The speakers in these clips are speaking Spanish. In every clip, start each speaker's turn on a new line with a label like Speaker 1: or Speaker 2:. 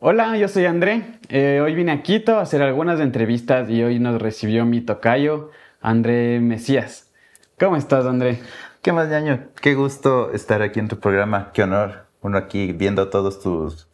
Speaker 1: Hola, yo soy André. Eh, hoy vine a Quito a hacer algunas entrevistas y hoy nos recibió mi tocayo, André Mesías. ¿Cómo estás, André? ¿Qué más, Yaño?
Speaker 2: Qué gusto estar aquí en tu programa. Qué honor. Uno aquí viendo todos tus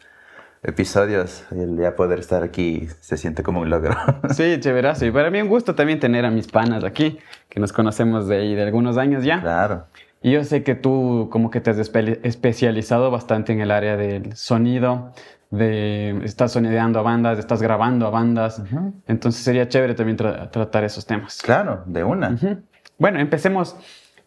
Speaker 2: episodios el ya poder estar aquí se siente como un logro. Sí, chéverazo. Y para mí un
Speaker 1: gusto también tener a mis panas aquí, que nos conocemos de, ahí de algunos años ya. Claro. Y yo sé que tú como que te has especializado bastante en el área del sonido, de estás sonideando a bandas, estás grabando a bandas. Entonces sería chévere también tratar esos temas. Claro, de una. Bueno, empecemos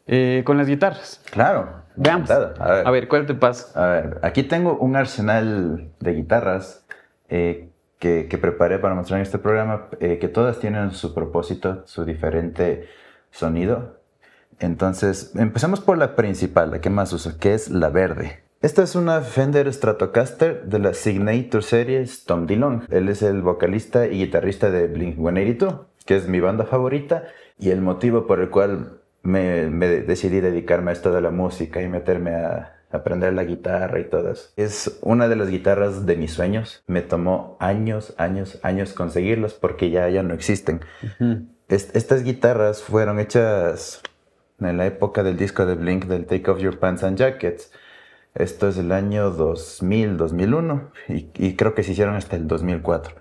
Speaker 1: eh, con las guitarras. Claro. Veamos.
Speaker 2: A ver. ¿cuál te pasa? A ver, aquí tengo un arsenal de guitarras eh, que, preparé para mostrar en este programa, eh, que todas tienen su propósito, su diferente sonido. Entonces, empezamos por la principal, la que más uso, que es la verde. Esta es una Fender Stratocaster de la Signature Series Tom Dillon. Él es el vocalista y guitarrista de Blink-182, que es mi banda favorita y el motivo por el cual me, decidí dedicarme a esto de la música y meterme a aprender la guitarra y todas. Es una de las guitarras de mis sueños. Me tomó años, años, años conseguirlas porque ya, ya no existen. estas guitarras fueron hechas en la época del disco de Blink del Take Off Your Pants and Jackets esto es el año 2000, 2001 y, creo que se hicieron hasta el 2004.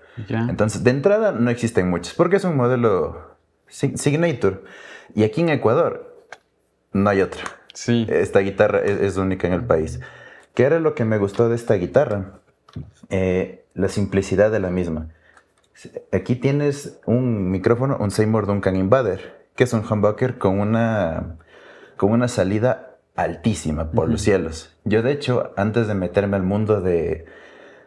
Speaker 2: Entonces, de entrada no existen muchos porque es un modelo signature. Y aquí en Ecuador no hay otra. Sí. Esta guitarra es, única en el país. ¿Qué era lo que me gustó de esta guitarra? Eh, la simplicidad de la misma. Aquí tienes un micrófono, un Seymour Duncan Invader, que es un humbucker con una, con una salida altísima por los cielos. Yo de hecho, antes de meterme al mundo de,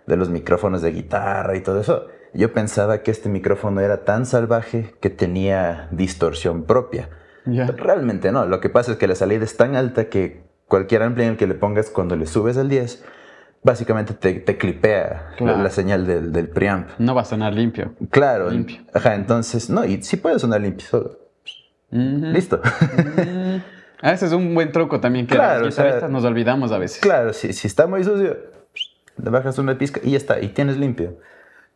Speaker 2: los micrófonos de guitarra y todo eso, yo pensaba que este micrófono era tan salvaje que tenía distorsión propia. Realmente no, lo que pasa es que la salida es tan alta que cualquier el que le pongas cuando le subes al 10, básicamente te, clipea la, señal del, del, preamp. No va a sonar limpio. Claro. Limpio. Ajá, entonces, no, y sí puede sonar limpio, solo. Listo. Ah, ese es un buen truco también que nos olvidamos a veces. Claro, si, está muy sucio, le bajas una pizca y ya está, y tienes limpio.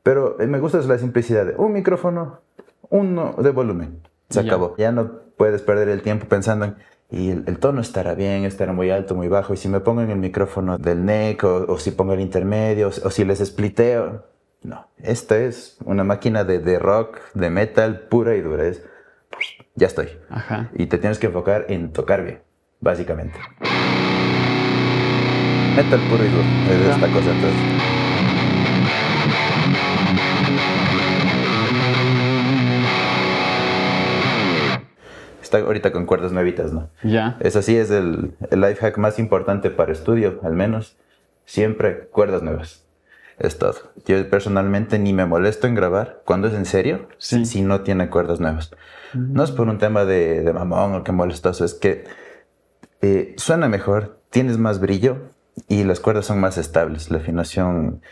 Speaker 2: Pero eh, me gusta la simplicidad de un micrófono, uno de volumen, se acabó. Ya no puedes perder el tiempo pensando en, y el, tono estará bien, estará muy alto, muy bajo, y si me pongo en el micrófono del neck, o, si pongo el intermedio, o, si les spliteo. No, esta es una máquina de, de rock, de metal pura y dura ya estoy. Ajá. Y te tienes que enfocar en tocar bien, básicamente. Metal puro y es esta cosa, entonces. Está ahorita con cuerdas nuevitas, ¿no? Ya. Es así, es el, el life hack más importante para estudio, al menos. Siempre cuerdas nuevas es todo. Yo personalmente ni me molesto en grabar cuando es en serio si no tiene cuerdas nuevas. No es por un tema de, mamón o que molestoso, es que eh, suena mejor, tienes más brillo y las cuerdas son más estables. La afinación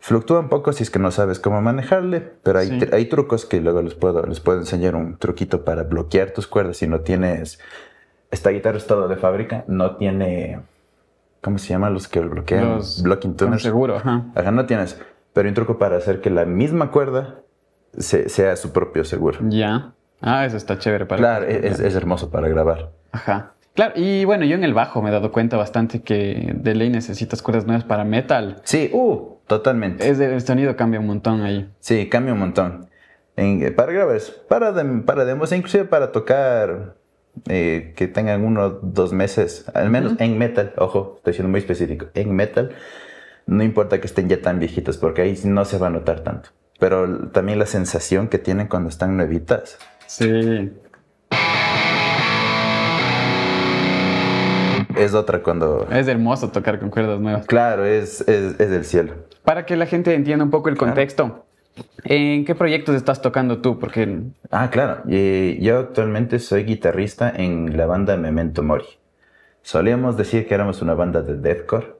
Speaker 2: fluctúa un poco si es que no sabes cómo manejarle, pero hay, trucos que luego les puedo, les puedo enseñar un truquito para bloquear tus cuerdas si no tienes... Esta guitarra es de fábrica, no tiene... ¿Cómo se llama los que bloquean? Los blocking tuners. Seguro, ajá. Ajá, no tienes. Pero hay un truco para hacer que la misma cuerda sea su propio seguro. Ya. Ah, eso está chévere para Claro, es, es, hermoso para grabar. Ajá.
Speaker 1: Claro, y bueno, yo en el bajo me he dado cuenta bastante que de ley necesitas cuerdas nuevas para metal. Sí, uh, totalmente.
Speaker 2: Es, el sonido cambia un montón ahí. Sí, cambia un montón. En, para grabar es para, para demos, inclusive para tocar eh, que tengan uno dos meses, al menos en metal, ojo, estoy siendo muy específico, en metal, no importa que estén ya tan viejitos porque ahí no se va a notar tanto. Pero también la sensación que tienen cuando están nuevitas Sí. Es otra cuando...
Speaker 1: Es hermoso tocar con cuerdas nuevas. Claro, es, es, es del cielo. Para que la gente entienda un poco el contexto, ¿en qué proyectos estás tocando tú? Porque...
Speaker 2: Ah, claro. Eh, yo actualmente soy guitarrista en la banda Memento Mori. Solíamos decir que éramos una banda de deathcore.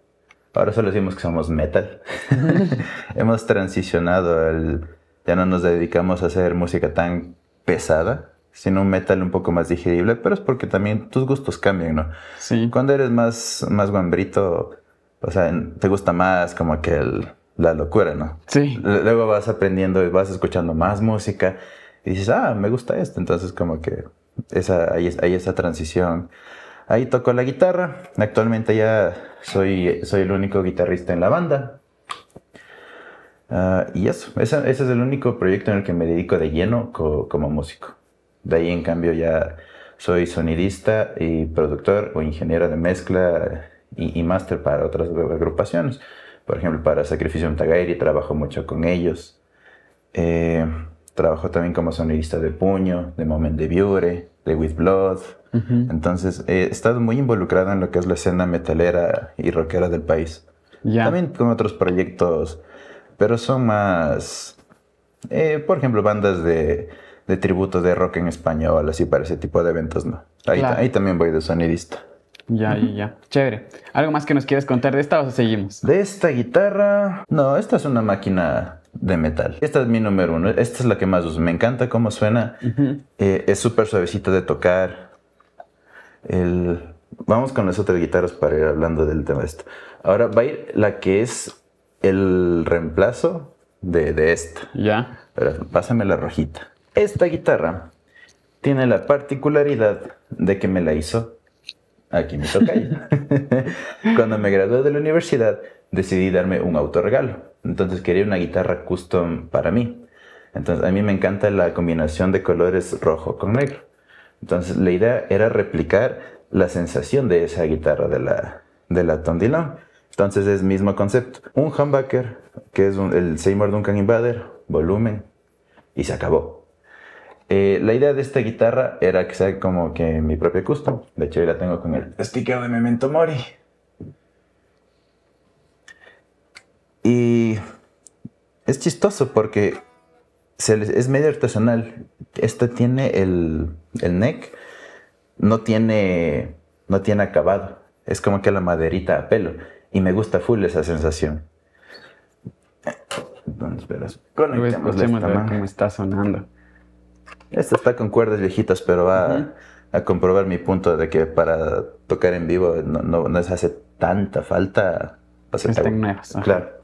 Speaker 2: Ahora solo decimos que somos metal. Hemos transicionado, al. ya no nos dedicamos a hacer música tan pesada, sino un metal un poco más digerible, pero es porque también tus gustos cambian, ¿no? Sí. Cuando eres más, más guambrito, o sea, te gusta más como que la locura, ¿no? Sí. Luego vas aprendiendo y vas escuchando más música y dices, ah, me gusta esto, entonces como que esa, hay, esa transición. Ahí toco la guitarra, actualmente ya soy, soy el único guitarrista en la banda, Ah, y eso, ese, es el único proyecto en el que me dedico de lleno como músico. De ahí, en cambio, ya soy sonidista y productor o ingeniero de mezcla y, máster para otras agrupaciones. Por ejemplo, para Sacrificio Tagairi trabajo mucho con ellos. Eh, trabajo también como sonidista de Puño, de Moment de Viure, de With Blood. Entonces, he estado muy involucrado en lo que es la escena metalera y rockera del país. También con otros proyectos pero son más, eh, por ejemplo, bandas de, de, tributo de rock en español, así para ese tipo de eventos, ¿no? Ahí, también voy de sonidista. Ya, ya, ya. Chévere. ¿Algo más que nos quieres contar de esta o seguimos? De esta guitarra. No, esta es una máquina de metal. Esta es mi número uno. Esta es la que más uso. Me encanta cómo suena. Eh, es súper suavecita de tocar. Vamos con las otras guitarras para ir hablando del tema de esto. Ahora va a ir la que es el reemplazo de, de esta. Ya. pásame la rojita. Esta guitarra tiene la particularidad de que me la hizo aquí me toca. Cuando me gradué de la universidad decidí darme un autorregalo. Entonces quería una guitarra custom para mí. Entonces a mí me encanta la combinación de colores rojo con negro. Entonces la idea era replicar la sensación de esa guitarra de la, de la Tondilón. Entonces es mismo concepto. Un humbucker, que es el Seymour Duncan Invader, volumen, y se acabó. Eh, la idea de esta guitarra era que sea como que mi propio custom. De hecho, yo la tengo con el sticker de Memento Mori. Y es chistoso porque es medio artesanal. Esta tiene el, neck, no tiene, no tiene acabado. Es como que la maderita a pelo y me gusta full esa sensación. Entonces, verás. cómo está sonando. Esta está con cuerdas viejitas, pero va a, comprobar mi punto de que para tocar en vivo no, no, hace tanta falta. Están nuevas. Claro.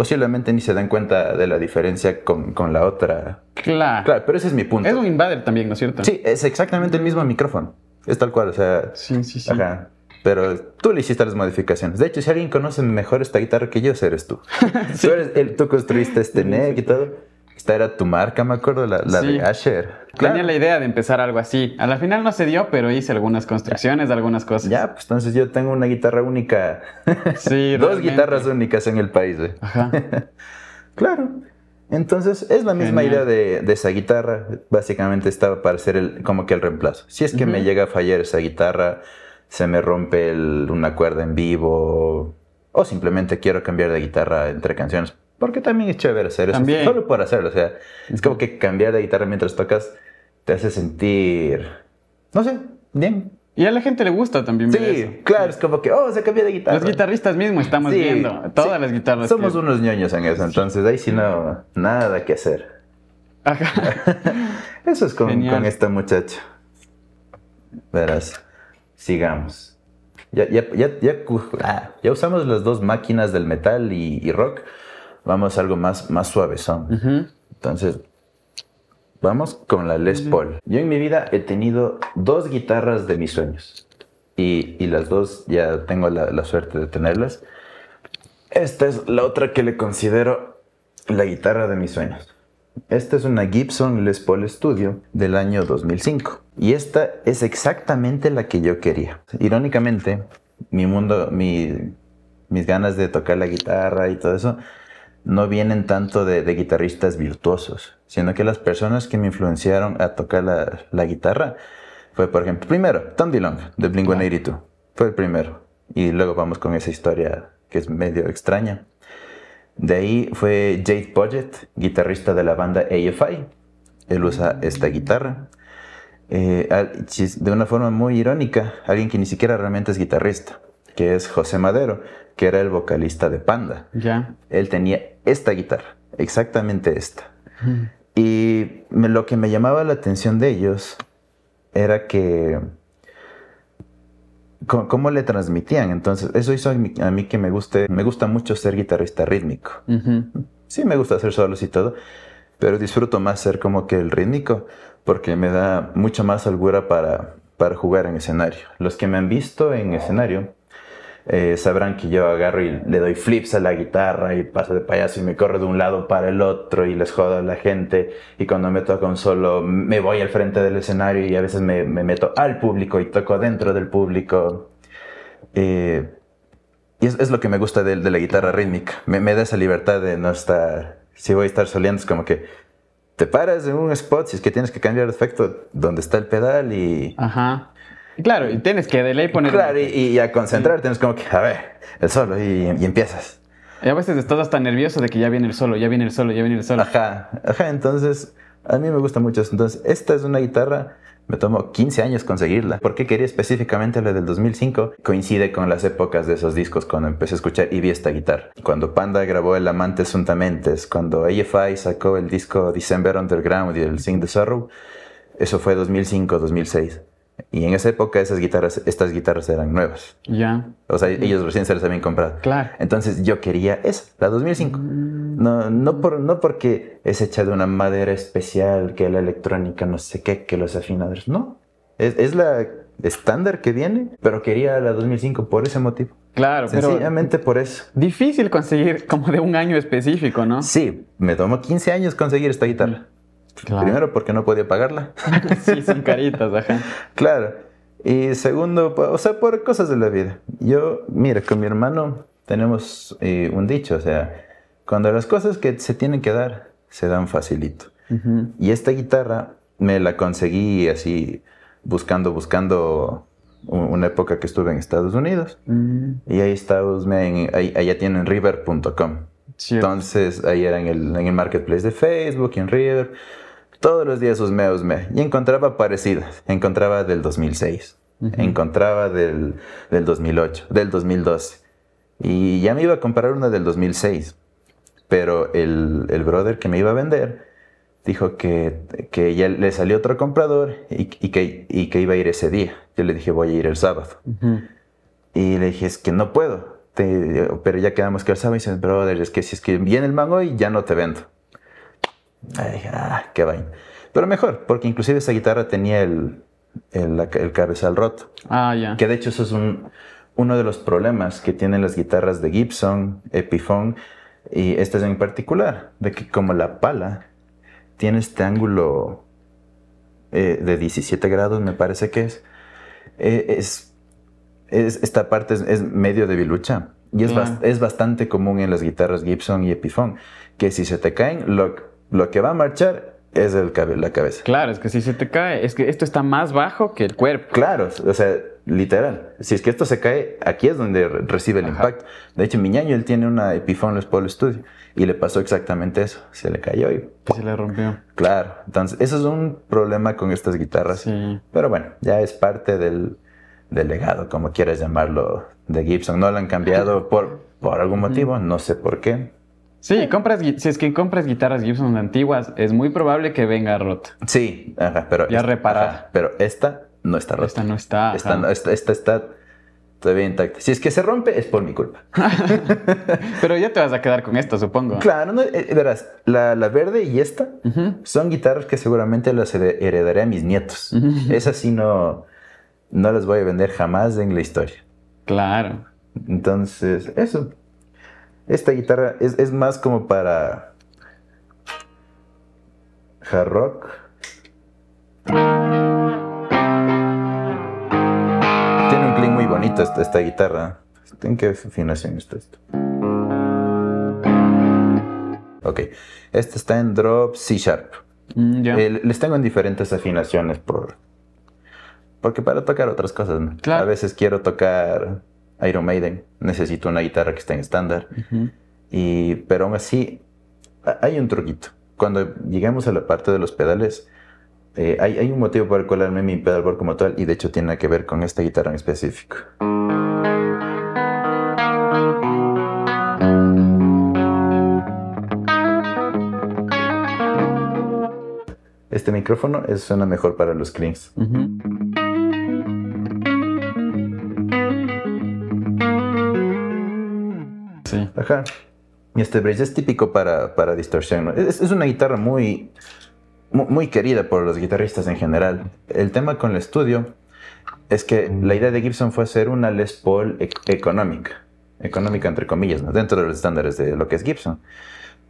Speaker 2: posiblemente ni se dan cuenta de la diferencia con, la otra. Claro. Claro, pero ese es mi punto. Es un invader también, ¿no es cierto? Sí, es exactamente el mismo micrófono. Es tal cual, o sea. Sí, sí, sí. Pero tú le hiciste las modificaciones. De hecho, si alguien conoce mejor esta guitarra que yo, eres tú. Tú tú construiste este neck y todo. Esta era tu marca, me acuerdo,
Speaker 1: la, de Asher. Tenía la idea de empezar algo así. A la final no se dio, pero hice algunas construcciones
Speaker 2: algunas cosas. Ya, pues entonces yo tengo una guitarra única. Sí, Dos guitarras únicas en el país, güey. Ajá. claro. Entonces es la misma idea de, esa guitarra. Básicamente estaba para ser el, como que el reemplazo. Si es que me llega a fallar esa guitarra, se me rompe una cuerda en vivo o simplemente quiero cambiar de guitarra entre canciones, porque también es chévere hacer eso. solo por hacerlo. O sea, es como que cambiar de guitarra mientras tocas te hace sentir. No sé, bien. Y a la gente le gusta también. Sí, claro, es como que, oh, se cambió de guitarra. Los guitarristas mismos estamos viendo todas las guitarras. Somos unos ñoños en eso, entonces ahí sí no, nada que hacer. Ajá. eso es con, con, esta muchacha. Verás, sigamos. Ya, ya, ya, ya, ah, ya usamos las dos máquinas del metal y, y rock vamos a algo más, más suavezón. Entonces, vamos con la Les Paul. Yo en mi vida he tenido dos guitarras de mis sueños. Y, las dos ya tengo la, suerte de tenerlas. Esta es la otra que le considero la guitarra de mis sueños. Esta es una Gibson Les Paul Studio del año 2005 y esta es exactamente la que yo quería. Irónicamente, mi mundo, mis ganas de tocar la guitarra y todo eso no vienen tanto de, guitarristas virtuosos, sino que las personas que me influenciaron a tocar la, guitarra fue, por ejemplo, primero, Tom DeLonge, de Blink-182, fue el primero. Y luego vamos con esa historia que es medio extraña. De ahí fue Jade Poggett, guitarrista de la banda AFI. Él usa mm. esta guitarra. Eh, de una forma muy irónica, alguien que ni siquiera realmente es guitarrista, que es José Madero, que era el vocalista de Panda. Ya. Él tenía esta guitarra, exactamente esta. Y lo que me llamaba la atención de ellos era que cómo le transmitían. Entonces, eso hizo a mí, que me guste, me gusta mucho ser guitarrista rítmico. Sí, me gusta hacer solos y todo, pero disfruto más ser como que el rítmico, porque me da mucha más holgura para, para jugar en escenario. Los que me han visto en escenario eh, sabrán que yo agarro y le doy flips a la guitarra y paso de payaso y me corro de un lado para el otro y les jodo a la gente y cuando me toca un solo me voy al frente del escenario y a veces me, meto al público y toco dentro del público. Eh, y es, lo que me gusta de, la guitarra rítmica. Me, me, da esa libertad de no estar, si voy a estar soleando es como que te paras en un spot si es que tienes que cambiar de efecto donde está el pedal y...
Speaker 1: Ajá Claro, y tienes
Speaker 2: que de ley poner. Claro, y, a concentrarte, tienes como que, a ver, el solo, y, empiezas. Y a veces estás hasta nervioso de que ya viene el solo, ya viene el solo, ya
Speaker 1: viene el solo. Ajá,
Speaker 2: ajá, entonces a mí me gusta mucho. Entonces, esta es una guitarra, me tomó 15 años conseguirla. ¿Por qué quería específicamente la del 2005? Coincide con las épocas de esos discos cuando empecé a escuchar y vi esta guitarra. Cuando Panda grabó El Amante Suntamente, cuando AFI sacó el disco December Underground y el Sing the Sorrow, eso fue 2005-2006. Y en esa época esas guitarras, estas guitarras eran nuevas. Ya. O sea, mm. ellos recién se las habían comprado. Claro. Entonces yo quería esa, la 2005. Mm. No, no, no porque es hecha de una madera especial, que la electrónica no sé qué, que los afinadores. No. Es, la estándar que viene, pero quería la 2005 por ese motivo. Claro, Sencillamente por eso. Difícil conseguir como de un año específico, ¿no? Sí, me tomó 15 años conseguir esta guitarra. Mm. Primero, porque no podía pagarla. sí, son caritas, ajá. Claro. Y segundo, o sea, por cosas de la vida. Yo, mira, con mi hermano tenemos eh, un dicho, o sea, cuando las cosas que se tienen que dar, se dan facilito. Y esta guitarra me la conseguí así, buscando, buscando una época que estuve en Estados Unidos. Mm. Y ahí está, en, ahí, allá tienen river.com. Entonces, ahí era en el, en el marketplace de Facebook, en River todos los días sus meos y encontraba parecidas. Encontraba del 2006, encontraba del, 2008, del 2012. Y ya me iba a comprar una del 2006. Pero el, brother que me iba a vender dijo que, que ya le salió otro comprador y, que, y, que, iba a ir ese día. Yo le dije, voy a ir el sábado. Y le dije, es que no puedo. pero ya quedamos que el sábado. Y dice, brother, es que si es que viene el mango hoy, ya no te vendo. Ay, ah, qué vaina. Pero mejor, porque inclusive esa guitarra tenía el, el, cabezal roto. Ah, ya. Que de hecho eso es un, uno de los problemas que tienen las guitarras de Gibson, Epiphone y esta es en particular, de que como la pala tiene este ángulo eh, de 17 grados, me parece que es, eh, es, esta parte es, medio medio debilucha. Y es, es bastante común en las guitarras Gibson y Epiphone, que si se te caen, lo, lo que va a marchar es el la cabeza. Claro, es que si se te cae, es que esto está más bajo que el cuerpo. Claro, o sea, literal. Si es que esto se cae, aquí es donde recibe el impacto. De hecho, Miñaño, él tiene una Epiphone Les Studio y le pasó exactamente eso. Se le cayó y
Speaker 1: se le rompió.
Speaker 2: Claro, entonces, eso es un problema con estas guitarras. Pero bueno, ya es parte del, del legado, como quieras llamarlo, de Gibson. No lo han cambiado por, por algún motivo, no sé por qué
Speaker 1: Sí, si es que compras guitarras Gibson antiguas, es muy probable que venga
Speaker 2: rota. Sí, pero. Ya esta, reparada. pero esta no está rota. Esta no está. Esta, está todavía intacta. Si es que se rompe, es por mi culpa. pero ya te vas a quedar con esta, supongo. Claro, no, eh, verás, la, verde y esta son guitarras que seguramente las heredaré a mis nietos. Esas sí no, no las voy a vender jamás en la historia. Claro. Entonces, eso. Esta guitarra es, más como para hard rock. Tiene un clic muy bonito esta, guitarra. ¿En qué afinación está esto? Ok, Esta está en drop C sharp. Mm, les tengo en diferentes afinaciones por, porque para tocar otras cosas. A veces quiero tocar Iron Maiden, necesito una guitarra que esté en estándar. y, pero aún así, hay un truquito. Cuando llegamos a la parte de los pedales, eh, hay, un motivo para el cual mi pedalboard como tal y de hecho tiene que ver con esta guitarra en específico. Este micrófono es, suena mejor para los screens Ajá. Y este bridge es típico para, para Es, es, una guitarra muy, muy querida por los guitarristas en general. El tema con el estudio es que la idea de Gibson fue hacer una Les Paul económica. Económica entre comillas, dentro de los estándares de lo que es Gibson.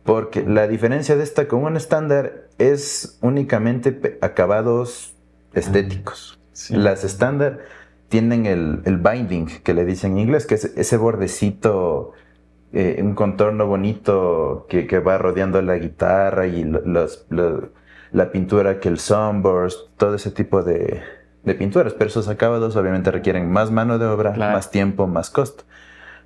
Speaker 2: Porque la diferencia de esta con un estándar es únicamente acabados estéticos. Las estándar tienen el, el, binding que le dicen en inglés, que es ese bordecito eh, un contorno bonito que, va rodeando la guitarra y la pintura que el sunburst, todo ese tipo de, pinturas. Pero esos acabados obviamente requieren más mano de obra, más tiempo, más costo.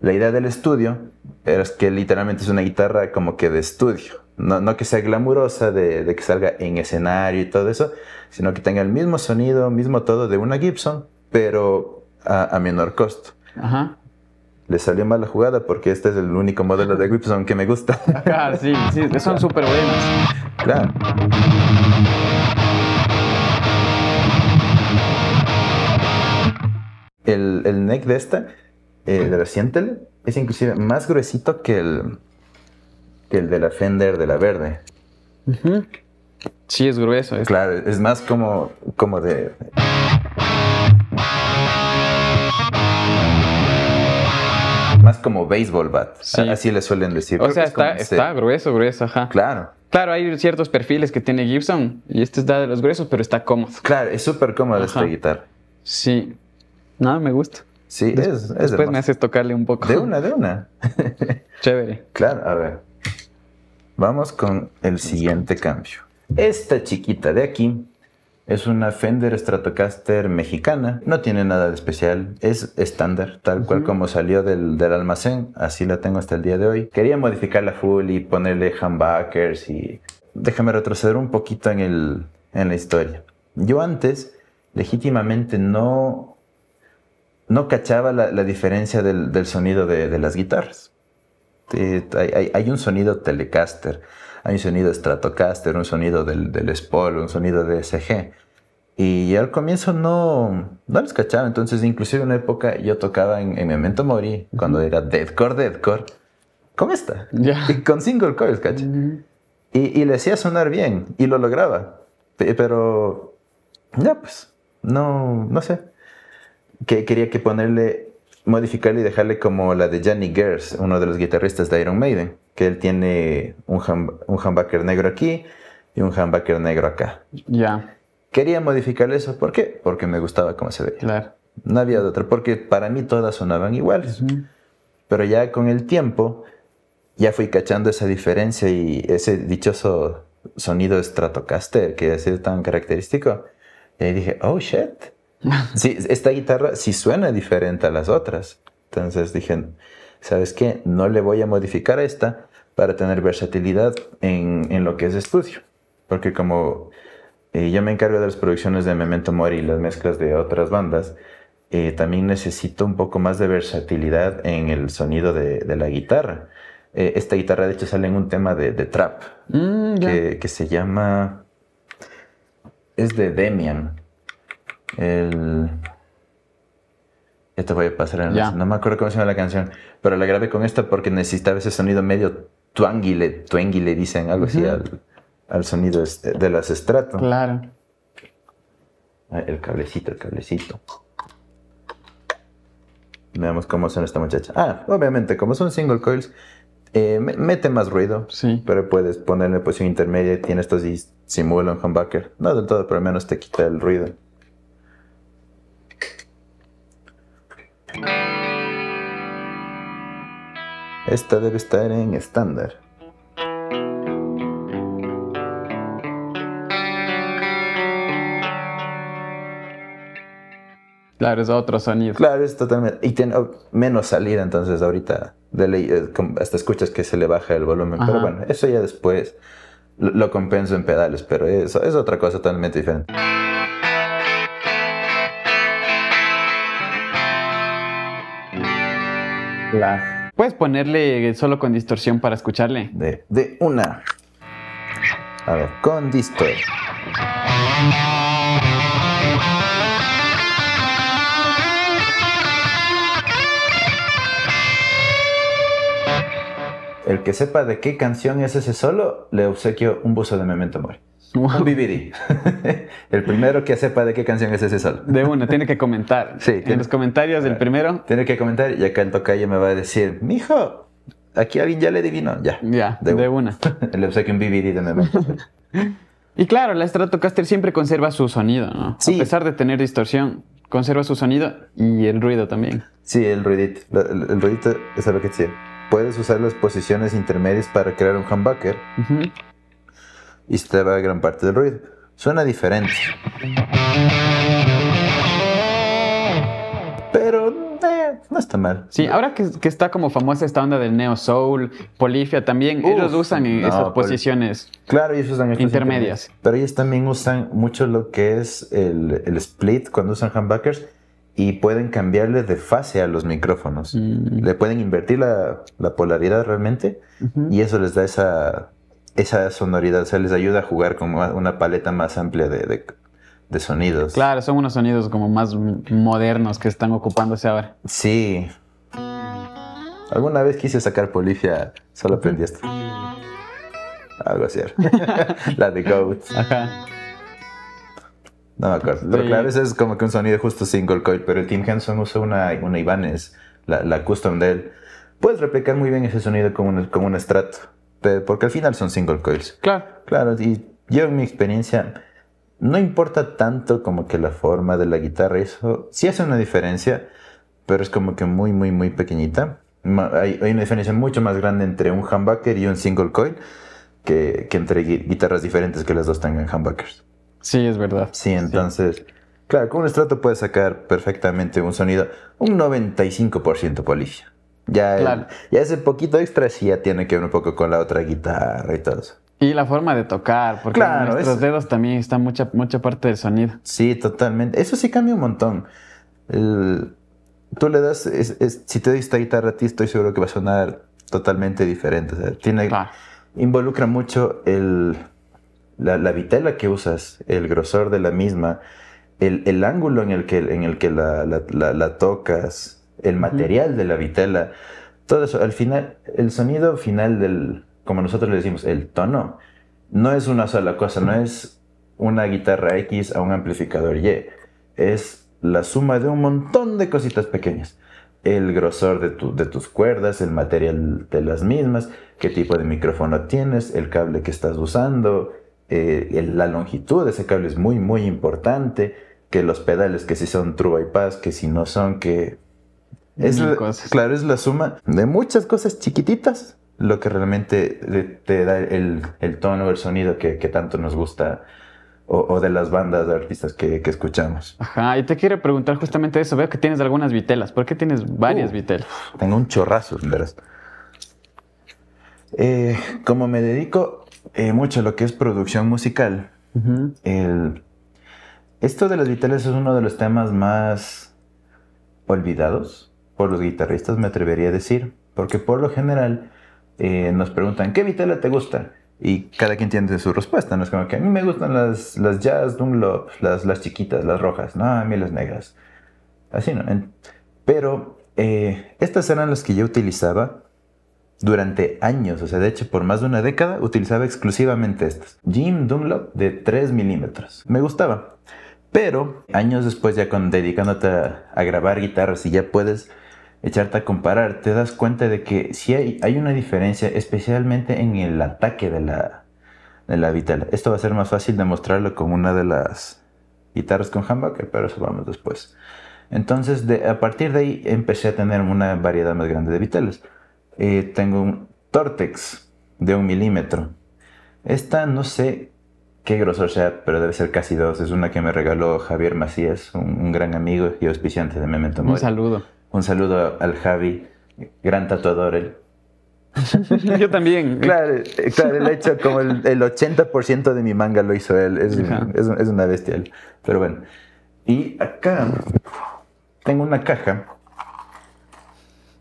Speaker 2: La idea del estudio es que literalmente es una guitarra como que de estudio. No, que sea glamurosa, de, que salga en escenario y todo eso, sino que tenga el mismo sonido, mismo todo de una Gibson, pero a, a menor costo. Ajá le salió mala jugada porque este es el único modelo de Gibson que me gusta.
Speaker 1: Ah, sí, sí, son súper buenos. Claro.
Speaker 2: El, neck de esta, eh, el de la Sientel, es inclusive más gruesito que el, que el de la Fender de la verde. Sí, es grueso. Es. Claro, es más como, como de... como baseball bat. Así le suelen decir.
Speaker 1: O sea, este está, grueso, grueso, ajá. Claro. Claro, hay ciertos perfiles que tiene Gibson y este es de los gruesos, pero está cómodo. Claro, es súper cómodo esta guitarra. Sí. No, me gusta.
Speaker 2: Sí, es, Después me
Speaker 1: haces tocarle un poco. De una, de una.
Speaker 2: Chévere. Claro, a ver. Vamos con el siguiente cambio. Esta chiquita de aquí es una Fender Stratocaster mexicana. No tiene nada de especial. Es estándar, tal cual como salió del, almacén. Así la tengo hasta el día de hoy. Quería modificarla full y ponerle humbuckers y... Déjame retroceder un poquito en, el, en la historia. Yo antes, legítimamente, no, no cachaba la, diferencia del, sonido de, las guitarras. Eh, hay, un sonido Telecaster, hay un sonido Stratocaster, un sonido del, del un sonido de SG. Y al comienzo no, no les cachaba, entonces inclusive en una época yo tocaba en, en Memento Mori, cuando era Deadcore, Deadcore, con esta, y con single coil ¿cachai? y, y le hacía sonar bien, y lo lograba, pero ya pues, no, no sé, que quería que ponerle Modificar y dejarle como la de Johnny Gers, uno de los guitarristas de Iron Maiden, que él tiene un, humbucker negro aquí y un humbucker negro acá. Ya. Quería modificar eso, ¿por qué? Porque me gustaba cómo se veía. Claro. No había de otra, porque para mí todas sonaban iguales. Pero ya con el tiempo, ya fui cachando esa diferencia y ese dichoso sonido Stratocaster que ha tan característico. Y dije, oh shit, esta guitarra sí suena diferente a las otras. Entonces dije, ¿sabes qué? No le voy a modificar esta para tener versatilidad en, lo que es estudio. Porque como eh, yo me encargo de las producciones de Memento Mori y las mezclas de otras bandas, eh, también necesito un poco más de versatilidad en el sonido de, la guitarra. Eh, esta guitarra, de hecho, sale en un tema de, trap mm, que, que, se llama. Es de Demian el... Ya te voy a pasar en No me acuerdo cómo se llama la canción, pero la grabé con esta porque necesitaba ese sonido medio tuanguile, le, dicen algo así al, sonido este, de las estratos. Claro. Ah, el cablecito, el cablecito. Veamos cómo son esta muchacha. Ah, obviamente, como son single coils, eh, mete más ruido. Sí. Pero puedes ponerle posición intermedia, Tiene estos y simula humbucker. No del todo, pero al menos te quita el ruido. Esta debe estar en estándar. Claro, es otro sonido. Claro, es totalmente. Y tiene oh, menos salida, entonces ahorita eh, hasta escuchas que se le baja el volumen. Pero bueno, eso ya después lo, lo, compenso en pedales, pero eso es otra cosa totalmente diferente.
Speaker 1: La. Puedes ponerle solo con distorsión para
Speaker 2: escucharle. De, una. A ver, con distorsión. El que sepa de qué canción es ese solo, le obsequio un buzo de Memento Mori. Un BBD. el primero que sepa de qué canción es ese solo. De una, tiene que comentar. Sí. En los comentarios del ah, primero. Tiene que comentar y acá en tocayo me va a decir, mijo, aquí alguien ya le adivinó. Ya. Ya, de, una. una. le un BBD de nuevo. y claro, la Stratocaster
Speaker 1: siempre conserva su sonido, ¿no? Sí. A pesar de tener distorsión, conserva su sonido y el ruido
Speaker 2: también. Sí, el ruidito. El, ruidito es algo que decía. Puedes usar las posiciones intermedias para crear un humbucker. Uh y se te va gran parte del ruido. Suena diferente. Pero eh, no
Speaker 1: está mal. Sí, ahora que, que, está como famosa esta onda del neo soul, Polifia también, ellos usan esas posiciones.
Speaker 2: Claro, intermedias. Pero ellos también usan mucho lo que es el, el split cuando usan humbuckers y pueden cambiarle de fase a los micrófonos. Mm. Le pueden invertir la, la polaridad realmente y eso les da esa esa sonoridad, o sea, les ayuda a jugar con una paleta más amplia de, sonidos.
Speaker 1: Claro, son unos sonidos como más modernos que están ocupándose
Speaker 2: ahora. Sí. Alguna vez quise sacar polifia, solo aprendí esto. Algo así. La de Goat. Ajá. No me acuerdo. Pero claro, claro, es como que un sonido justo single coil. Pero el Tim Henson usa una, una Ibanez, la, custom de él. Puedes replicar muy bien ese sonido como un estrato. Este, porque al final son single coils. Claro. Claro, y yo en mi experiencia no importa tanto como que la forma de la guitarra, eso sí hace una diferencia, pero es como que muy, muy, muy pequeñita. Hay, una diferencia mucho más grande entre un humbucker y un single coil que, entre guitarras diferentes que las dos tengan humbuckers. Sí, es verdad. Sí, entonces, claro, con un estrato puedes sacar perfectamente un sonido, un 95% polifia. Ya, ya ese poquito extra sí ya tiene que ver un poco con la otra guitarra y todo eso. Y
Speaker 1: la forma de tocar,
Speaker 2: porque nuestros
Speaker 1: dedos también están mucha,
Speaker 2: mucha parte del sonido. Sí, totalmente. Eso sí cambia un montón. tú le das, si te doy esta guitarra a ti, estoy seguro que va a sonar totalmente diferente. tiene, Involucra mucho el, la, la, vitela que usas, el grosor de la misma, el, el ángulo en el que, en el que la, la tocas, el material de la vitela, todo eso. Al final, el sonido final del, como nosotros le decimos, el tono, no es una sola cosa, no es una guitarra X a un amplificador Y. Es la suma de un montón de cositas pequeñas. El grosor de, tus cuerdas, el material de las mismas, qué tipo de micrófono tienes, el cable que estás usando, eh, la longitud de ese cable es muy, muy importante, que los pedales, que si son true bypass, que si no son, que es, Claro, es la suma de muchas cosas chiquititas lo que realmente te da el, el tono, el sonido que, tanto nos gusta o, de las bandas de artistas que, escuchamos.
Speaker 1: Ajá, y te quiero preguntar justamente eso. Veo que tienes algunas vitelas. ¿Por qué tienes varias
Speaker 2: vitelas? Tengo un chorrazo, verás. Eh, como me dedico eh, mucho a lo que es producción musical, esto de las vitelas es uno de los temas más olvidados por los guitarristas, me atrevería a decir, porque por lo general eh, nos preguntan, ¿qué vitela te gusta? Y cada quien tiene su respuesta, no es como que a mí me gustan las, las jazz, Dunlop, las, las chiquitas, las rojas, no, a mí las negras. Así no. Pero eh, estas eran las que yo utilizaba durante años, o sea, de hecho por más de una década utilizaba exclusivamente estas. Jim Dunlop de 3 milímetros. Me gustaba. Pero años después, ya con dedicándote a grabar guitarras y ya puedes echarte a comparar, te das cuenta de que si hay, hay una diferencia, especialmente en el ataque de la, de la vitela. Esto va a ser más fácil demostrarlo con una de las guitarras con humbucker, pero eso vamos después. Entonces, a partir de ahí empecé a tener una variedad más grande de vitales eh, tengo un Tortex de un milímetro. Esta no sé qué grosor sea, pero debe ser casi dos. Es una que me regaló Javier Macías, un, gran amigo y auspiciante de Memento Mori. Un saludo. Un saludo al Javi, gran tatuador él. Yo también. Claro, claro, el hecho como el, el 80% de mi manga lo hizo él. Es, una bestia él. Pero bueno. Y acá tengo una caja.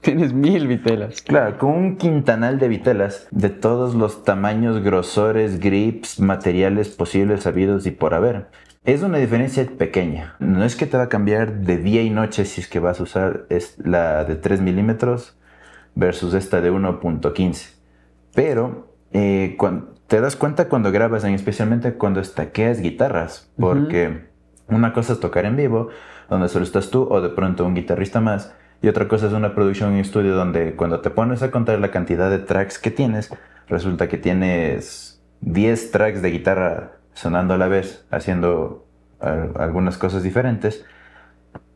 Speaker 2: Tienes mil vitelas. Claro, con un quintanal de vitelas de todos los tamaños, grosores, grips, materiales posibles, habidos y por haber. Es una diferencia pequeña. No es que te va a cambiar de día y noche si es que vas a usar la de 3 milímetros versus esta de 1.15. Pero eh, te das cuenta cuando grabas, especialmente cuando estaqueas guitarras, porque una cosa es tocar en vivo, donde solo estás tú o de pronto un guitarrista más, y otra cosa es una producción en estudio donde cuando te pones a contar la cantidad de tracks que tienes, resulta que tienes 10 tracks de guitarra sonando a la vez, haciendo algunas cosas diferentes.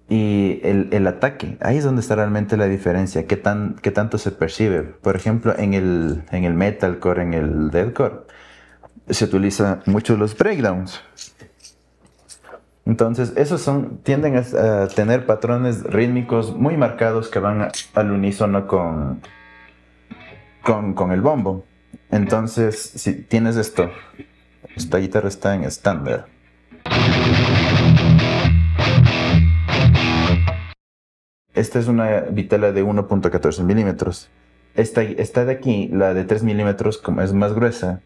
Speaker 2: Y el, ataque, ahí es donde está realmente la diferencia, qué, tan, tanto se percibe. Por ejemplo, en el, en el metalcore, en el deadcore, se utilizan mucho los breakdowns. Entonces, esos son, tienden a, tener patrones rítmicos muy marcados que van al unísono con, con, con el bombo. Entonces, si tienes esto, esta guitarra está en estándar. Esta es una vitela de 1.14 milímetros. Esta, de aquí, la de 3 milímetros, como es más gruesa,